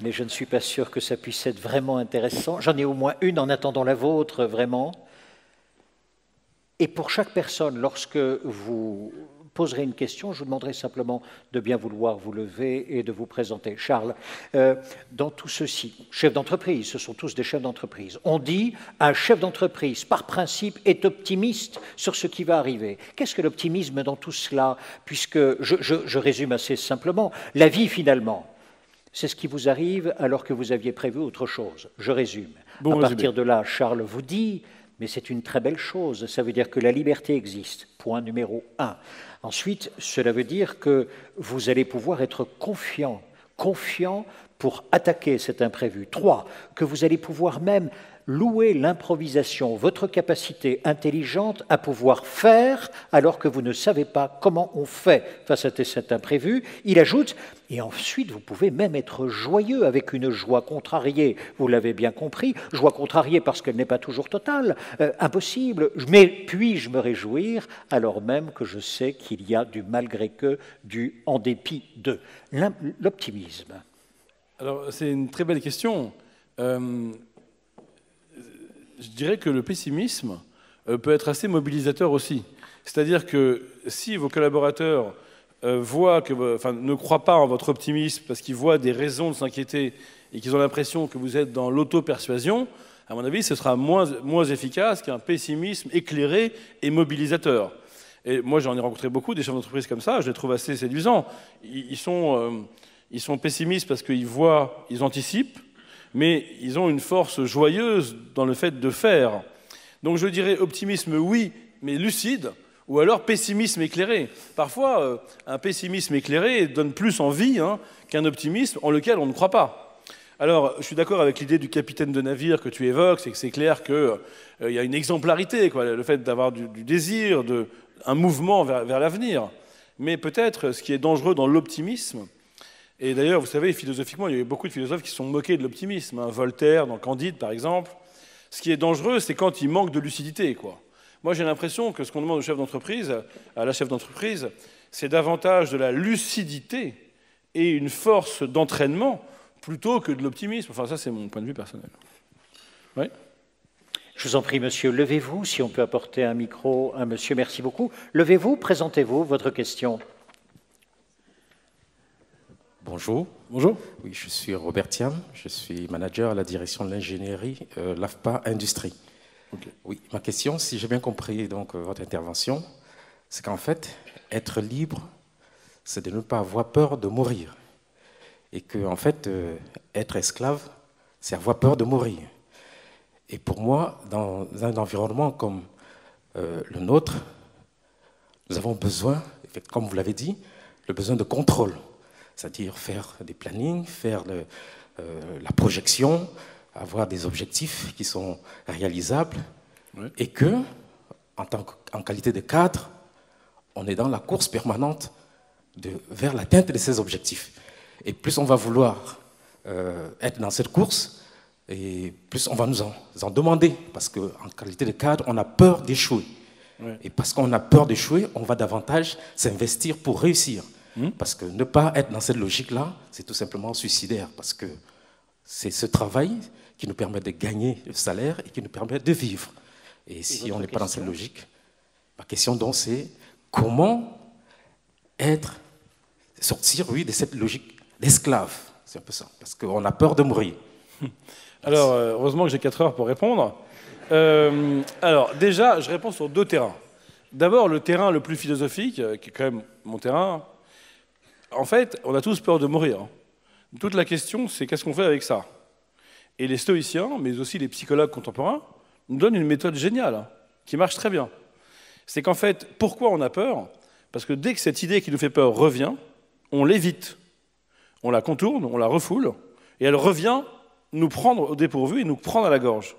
Mais je ne suis pas sûr que ça puisse être vraiment intéressant. J'en ai au moins une en attendant la vôtre, vraiment. Et pour chaque personne, lorsque vous poserai une question, je vous demanderai simplement de bien vouloir vous lever et de vous présenter. Charles, euh, dans tout ceci, chefs d'entreprise, ce sont tous des chefs d'entreprise. On dit un chef d'entreprise, par principe, est optimiste sur ce qui va arriver. Qu'est-ce que l'optimisme dans tout cela Puisque, je, résume assez simplement, la vie finalement, c'est ce qui vous arrive alors que vous aviez prévu autre chose. Je résume. à partir de là, Charles vous dit mais c'est une très belle chose. Ça veut dire que la liberté existe, point numéro un. Ensuite, cela veut dire que vous allez pouvoir être confiant, confiant pour attaquer cet imprévu. Trois, que vous allez pouvoir même louez l'improvisation, votre capacité intelligente à pouvoir faire alors que vous ne savez pas comment on fait face à cet imprévu. Il ajoute, et ensuite vous pouvez même être joyeux avec une joie contrariée, vous l'avez bien compris, joie contrariée parce qu'elle n'est pas toujours totale, euh, impossible, mais puis-je me réjouir alors même que je sais qu'il y a du malgré que, du en dépit de l'optimisme. Alors c'est une très belle question. Euh, je dirais que le pessimisme euh, peut être assez mobilisateur aussi. C'est-à-dire que si vos collaborateurs euh, voient que, ne croient pas en votre optimisme parce qu'ils voient des raisons de s'inquiéter et qu'ils ont l'impression que vous êtes dans l'auto-persuasion, à mon avis, ce sera moins, efficace qu'un pessimisme éclairé et mobilisateur. Et moi, j'en ai rencontré beaucoup, des chefs d'entreprise comme ça, je les trouve assez séduisants. Ils, sont, euh, ils sont pessimistes parce qu'ils voient, ils anticipent, mais ils ont une force joyeuse dans le fait de faire. Donc je dirais optimisme, oui, mais lucide, ou alors pessimisme éclairé. Parfois, euh, un pessimisme éclairé donne plus envie hein, qu'un optimisme en lequel on ne croit pas. Alors, je suis d'accord avec l'idée du capitaine de navire que tu évoques, c'est que c'est clair qu'il euh, y a une exemplarité, quoi, le fait d'avoir du, désir, de, un mouvement vers l'avenir. Mais peut-être ce qui est dangereux dans l'optimisme, et d'ailleurs, vous savez, philosophiquement, il y a eu beaucoup de philosophes qui se sont moqués de l'optimisme. Hein. Voltaire, dans Candide, par exemple. Ce qui est dangereux, c'est quand il manque de lucidité. Quoi. Moi, j'ai l'impression que ce qu'on demande au chef d'entreprise, à la chef d'entreprise, c'est davantage de la lucidité et une force d'entraînement plutôt que de l'optimisme. Enfin, ça, c'est mon point de vue personnel. Oui je vous en prie, monsieur, levez-vous, si on peut apporter un micro à monsieur, merci beaucoup. Levez-vous, présentez-vous votre question. Bonjour. Bonjour. Oui, je suis Robert Thiam, je suis manager à la direction de l'ingénierie euh, l'AFPA Industrie. Oui, ma question, si j'ai bien compris donc euh, votre intervention, c'est qu'en fait, être libre, c'est de ne pas avoir peur de mourir. Et que, en fait, euh, être esclave, c'est avoir peur de mourir. Et pour moi, dans un environnement comme le nôtre, nous avons besoin, comme vous l'avez dit, le besoin de contrôle c'est-à-dire faire des plannings, faire euh, la projection, avoir des objectifs qui sont réalisables, et que, en, tant qualité de cadre, on est dans la course permanente vers l'atteinte de ces objectifs. Et plus on va vouloir euh, être dans cette course, et plus on va nous en, demander, parce qu'en qualité de cadre, on a peur d'échouer. Et parce qu'on a peur d'échouer, on va davantage s'investir pour réussir. Hmm? Parce que ne pas être dans cette logique-là, c'est tout simplement suicidaire. Parce que c'est ce travail qui nous permet de gagner le salaire et qui nous permet de vivre. Et, si on n'est pas dans cette logique, ma question donc c'est comment être, sortir, oui, de cette logique d'esclave. C'est un peu ça. Parce qu'on a peur de mourir. Alors, euh, heureusement que j'ai 4 heures pour répondre. Euh, alors, déjà, je réponds sur deux terrains. D'abord, le terrain le plus philosophique, euh, qui est quand même mon terrain, en fait, on a tous peur de mourir. Toute la question, c'est qu'est-ce qu'on fait avec ça Et les stoïciens, mais aussi les psychologues contemporains, nous donnent une méthode géniale, qui marche très bien. C'est qu'en fait, pourquoi on a peur Parce que dès que cette idée qui nous fait peur revient, on l'évite. On la contourne, on la refoule, et elle revient nous prendre au dépourvu et nous prendre à la gorge.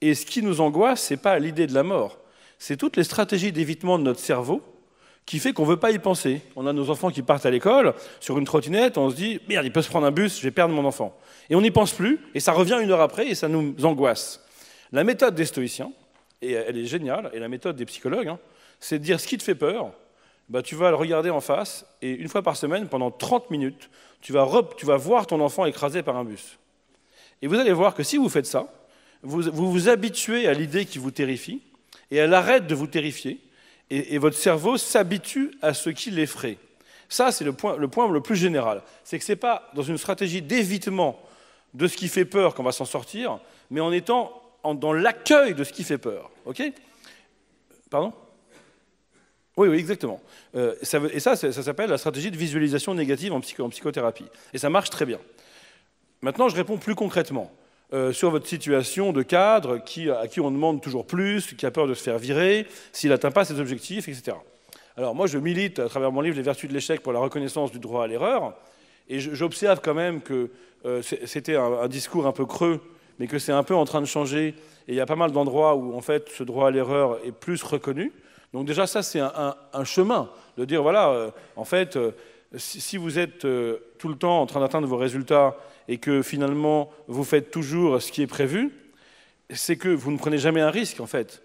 Et ce qui nous angoisse, ce n'est pas l'idée de la mort, c'est toutes les stratégies d'évitement de notre cerveau qui fait qu'on ne veut pas y penser. On a nos enfants qui partent à l'école sur une trottinette, on se dit merde, il peut se prendre un bus, je vais perdre mon enfant. Et on n'y pense plus, et ça revient une heure après, et ça nous angoisse. La méthode des stoïciens, et elle est géniale, et la méthode des psychologues, hein, c'est de dire ce qui te fait peur, bah, tu vas le regarder en face, et une fois par semaine, pendant 30 minutes, tu vas, tu vas voir ton enfant écrasé par un bus. Et vous allez voir que si vous faites ça, vous, vous habituez à l'idée qui vous terrifie, et elle arrête de vous terrifier, et, votre cerveau s'habitue à ce qui l'effraie. Ça, c'est le point, le plus général. C'est que ce n'est pas dans une stratégie d'évitement de ce qui fait peur qu'on va s'en sortir, mais en étant dans l'accueil de ce qui fait peur. OK Pardon oui, oui, exactement. Euh, et ça, ça, s'appelle la stratégie de visualisation négative en, en, psychothérapie. Et ça marche très bien. Maintenant, je réponds plus concrètement. Euh, sur votre situation de cadre qui, à qui on demande toujours plus, qui a peur de se faire virer, s'il n'atteint pas ses objectifs, etc. Alors moi, je milite à travers mon livre Les vertus de l'échec pour la reconnaissance du droit à l'erreur, et j'observe quand même que euh, c'était un, discours un peu creux, mais que c'est un peu en train de changer, et il y a pas mal d'endroits où en fait ce droit à l'erreur est plus reconnu. Donc déjà, ça, c'est un, chemin de dire, voilà, euh, en fait, si vous êtes tout le temps en train d'atteindre vos résultats et que finalement vous faites toujours ce qui est prévu, c'est que vous ne prenez jamais un risque en fait.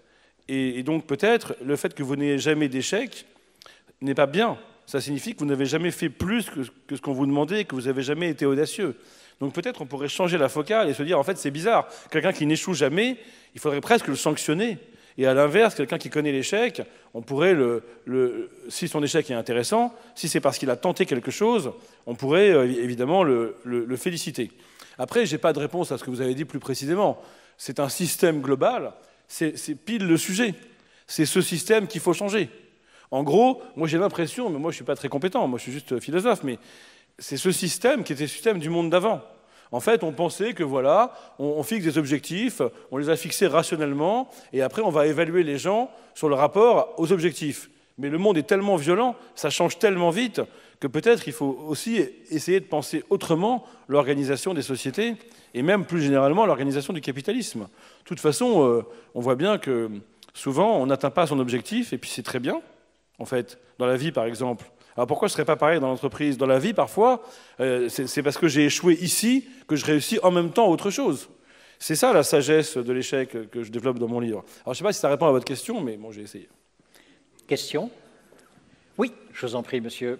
Et, donc peut-être le fait que vous n'ayez jamais d'échec n'est pas bien. Ça signifie que vous n'avez jamais fait plus que, ce qu'on vous demandait, que vous n'avez jamais été audacieux. Donc peut-être on pourrait changer la focale et se dire en fait c'est bizarre, quelqu'un qui n'échoue jamais, il faudrait presque le sanctionner. Et à l'inverse, quelqu'un qui connaît l'échec, on pourrait le, si son échec est intéressant, si c'est parce qu'il a tenté quelque chose, on pourrait euh, évidemment le, le féliciter. Après, je n'ai pas de réponse à ce que vous avez dit plus précisément. C'est un système global, c'est pile le sujet. C'est ce système qu'il faut changer. En gros, moi j'ai l'impression, mais moi je ne suis pas très compétent, moi je suis juste philosophe, mais c'est ce système qui était le système du monde d'avant. En fait, on pensait que voilà, on, fixe des objectifs, on les a fixés rationnellement, et après on va évaluer les gens sur le rapport aux objectifs. Mais le monde est tellement violent, ça change tellement vite, que peut-être il faut aussi essayer de penser autrement l'organisation des sociétés, et même plus généralement l'organisation du capitalisme. De toute façon, euh, on voit bien que souvent on n'atteint pas son objectif, et puis c'est très bien, en fait, dans la vie par exemple. Alors pourquoi je ne serais pas pareil dans l'entreprise, dans la vie parfois euh, C'est parce que j'ai échoué ici que je réussis en même temps autre chose. C'est ça la sagesse de l'échec que je développe dans mon livre. Alors je ne sais pas si ça répond à votre question, mais bon, j'ai essayé. Question Oui, je vous en prie, monsieur.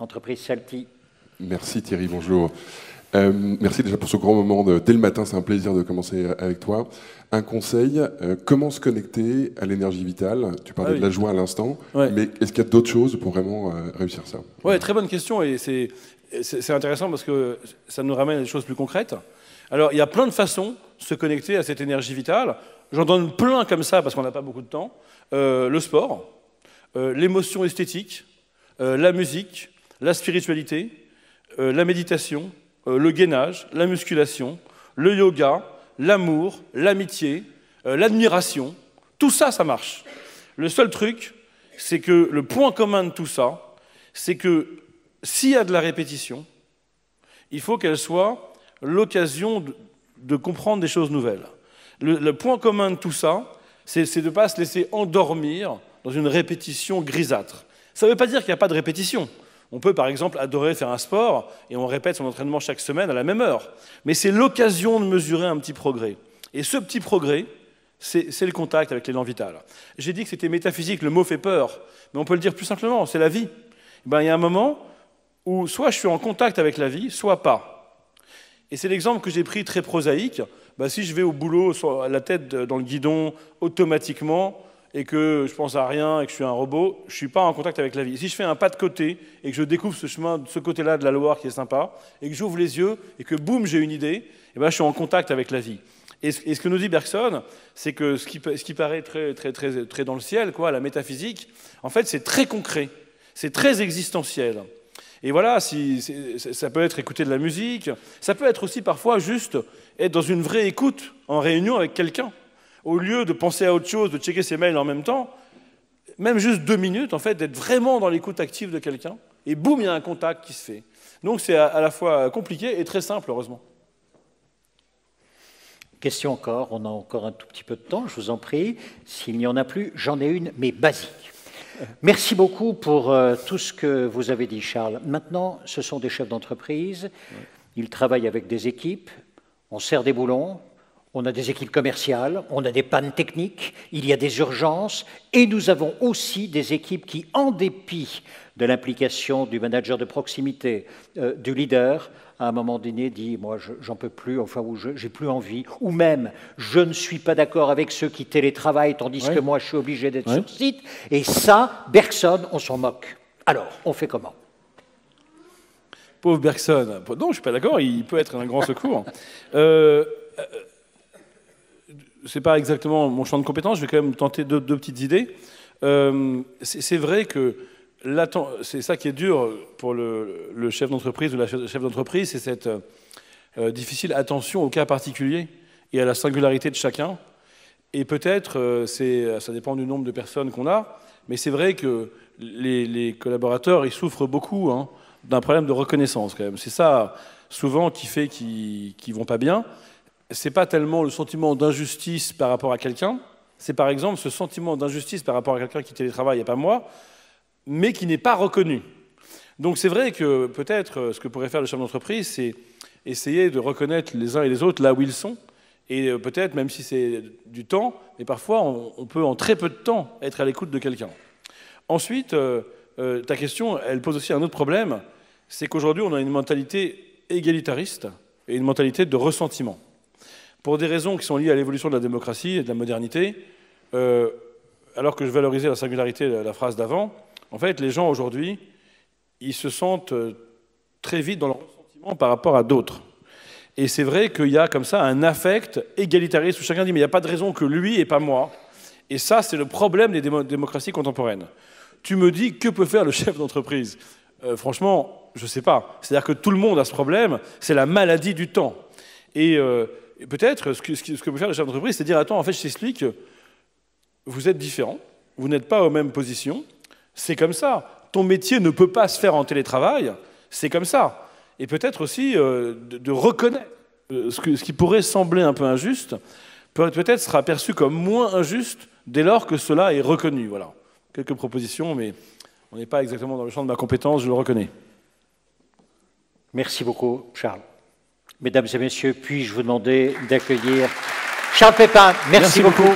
Entreprise Salty. Merci Thierry, bonjour. Euh, merci déjà pour ce grand moment. dès le matin, c'est un plaisir de commencer avec toi. Un conseil, euh, comment se connecter à l'énergie vitale Tu ah parlais de la joie à l'instant, mais est-ce qu'il y a d'autres choses pour vraiment euh, réussir ça Oui, très bonne question et c'est, intéressant parce que ça nous ramène à des choses plus concrètes. Alors, il y a plein de façons de se connecter à cette énergie vitale. J'en donne plein comme ça parce qu'on n'a pas beaucoup de temps. le sport, l'émotion esthétique, la musique, la spiritualité, la méditation, euh, le gainage, la musculation, le yoga, l'amour, l'amitié, euh, l'admiration. Tout ça, ça marche. Le seul truc, c'est que le point commun de tout ça, c'est que s'il y a de la répétition, il faut qu'elle soit l'occasion de, comprendre des choses nouvelles. Le, le point commun de tout ça, c'est de ne pas se laisser endormir dans une répétition grisâtre. Ça ne veut pas dire qu'il n'y a pas de répétition. On peut par exemple adorer faire un sport et on répète son entraînement chaque semaine à la même heure. Mais c'est l'occasion de mesurer un petit progrès. Et ce petit progrès, c'est le contact avec les l'élan vitales. J'ai dit que c'était métaphysique, le mot fait peur, mais on peut le dire plus simplement, c'est la vie. Eh ben, il y a un moment où soit je suis en contact avec la vie, soit pas. Et c'est l'exemple que j'ai pris très prosaïque. Bah, si je vais au boulot, la tête dans le guidon, automatiquement, et que je pense à rien et que je suis un robot, je ne suis pas en contact avec la vie. Si je fais un pas de côté et que je découvre ce chemin, de ce côté-là de la Loire qui est sympa, et que j'ouvre les yeux et que boum, j'ai une idée, et eh ben, je suis en contact avec la vie. Et ce, que nous dit Bergson, c'est que ce qui, paraît très, très, très, très, dans le ciel, quoi, la métaphysique, en fait, c'est très concret, c'est très existentiel. Et voilà, si, ça peut être écouter de la musique, ça peut être aussi parfois juste être dans une vraie écoute en réunion avec quelqu'un au lieu de penser à autre chose, de checker ses mails en même temps, même juste deux minutes, en fait, d'être vraiment dans l'écoute active de quelqu'un, et boum, il y a un contact qui se fait. Donc c'est à la fois compliqué et très simple, heureusement. Question encore, on a encore un tout petit peu de temps, je vous en prie. S'il n'y en a plus, j'en ai une, mais basique. Merci beaucoup pour euh, tout ce que vous avez dit, Charles. Maintenant, ce sont des chefs d'entreprise. Ils travaillent avec des équipes. On sert des boulons, on a des équipes commerciales, on a des pannes techniques, il y a des urgences, et nous avons aussi des équipes qui, en dépit de l'implication du manager de proximité, euh, du leader, à un moment donné dit moi j'en peux plus, enfin ou j'ai plus envie, ou même je ne suis pas d'accord avec ceux qui télétravaillent tandis que moi je suis obligé d'être sur site. Et ça, Bergson, on s'en moque. Alors, on fait comment Pauvre Bergson. Non, je ne suis pas d'accord. Il peut être un grand secours. Euh, euh, c'est pas exactement mon champ de compétence, je vais quand même tenter deux, petites idées. Euh, c'est vrai que c'est ça qui est dur pour le, chef d'entreprise ou la chef d'entreprise, c'est cette euh, difficile attention au cas particulier et à la singularité de chacun. Et peut-être, euh, ça dépend du nombre de personnes qu'on a, mais c'est vrai que les, collaborateurs, ils souffrent beaucoup hein, d'un problème de reconnaissance quand même. C'est ça, souvent, qui fait qu'ils ne vont pas bien c'est pas tellement le sentiment d'injustice par rapport à quelqu'un, c'est par exemple ce sentiment d'injustice par rapport à quelqu'un qui télétravaille et pas moi, mais qui n'est pas reconnu. Donc c'est vrai que peut-être euh, ce que pourrait faire le chef d'entreprise, c'est essayer de reconnaître les uns et les autres là où ils sont, et euh, peut-être, même si c'est du temps, mais parfois on, peut en très peu de temps être à l'écoute de quelqu'un. Ensuite, euh, ta question, elle pose aussi un autre problème, c'est qu'aujourd'hui on a une mentalité égalitariste et une mentalité de ressentiment pour des raisons qui sont liées à l'évolution de la démocratie et de la modernité, euh, alors que je valorisais la singularité de la phrase d'avant, en fait, les gens aujourd'hui, ils se sentent euh, très vite dans leur ressentiment par rapport à d'autres. Et c'est vrai qu'il y a comme ça un affect égalitariste où chacun dit mais il n'y a pas de raison que lui et pas moi. Et ça, c'est le problème des démocraties contemporaines. Tu me dis que peut faire le chef d'entreprise euh, Franchement, je ne sais pas. C'est-à-dire que tout le monde a ce problème. C'est la maladie du temps. Et peut-être, ce que, peut faire le chef d'entreprise, c'est dire Attends, en fait, je t'explique, vous êtes différent, vous n'êtes pas aux mêmes positions, c'est comme ça. Ton métier ne peut pas se faire en télétravail, c'est comme ça. Et peut-être aussi euh, de, reconnaître euh, ce, ce, qui pourrait sembler un peu injuste, peut-être sera perçu comme moins injuste dès lors que cela est reconnu. Voilà, quelques propositions, mais on n'est pas exactement dans le champ de ma compétence, je le reconnais. Merci beaucoup, Charles. Mesdames et messieurs, puis-je vous demander d'accueillir Charles Pépin Merci, beaucoup.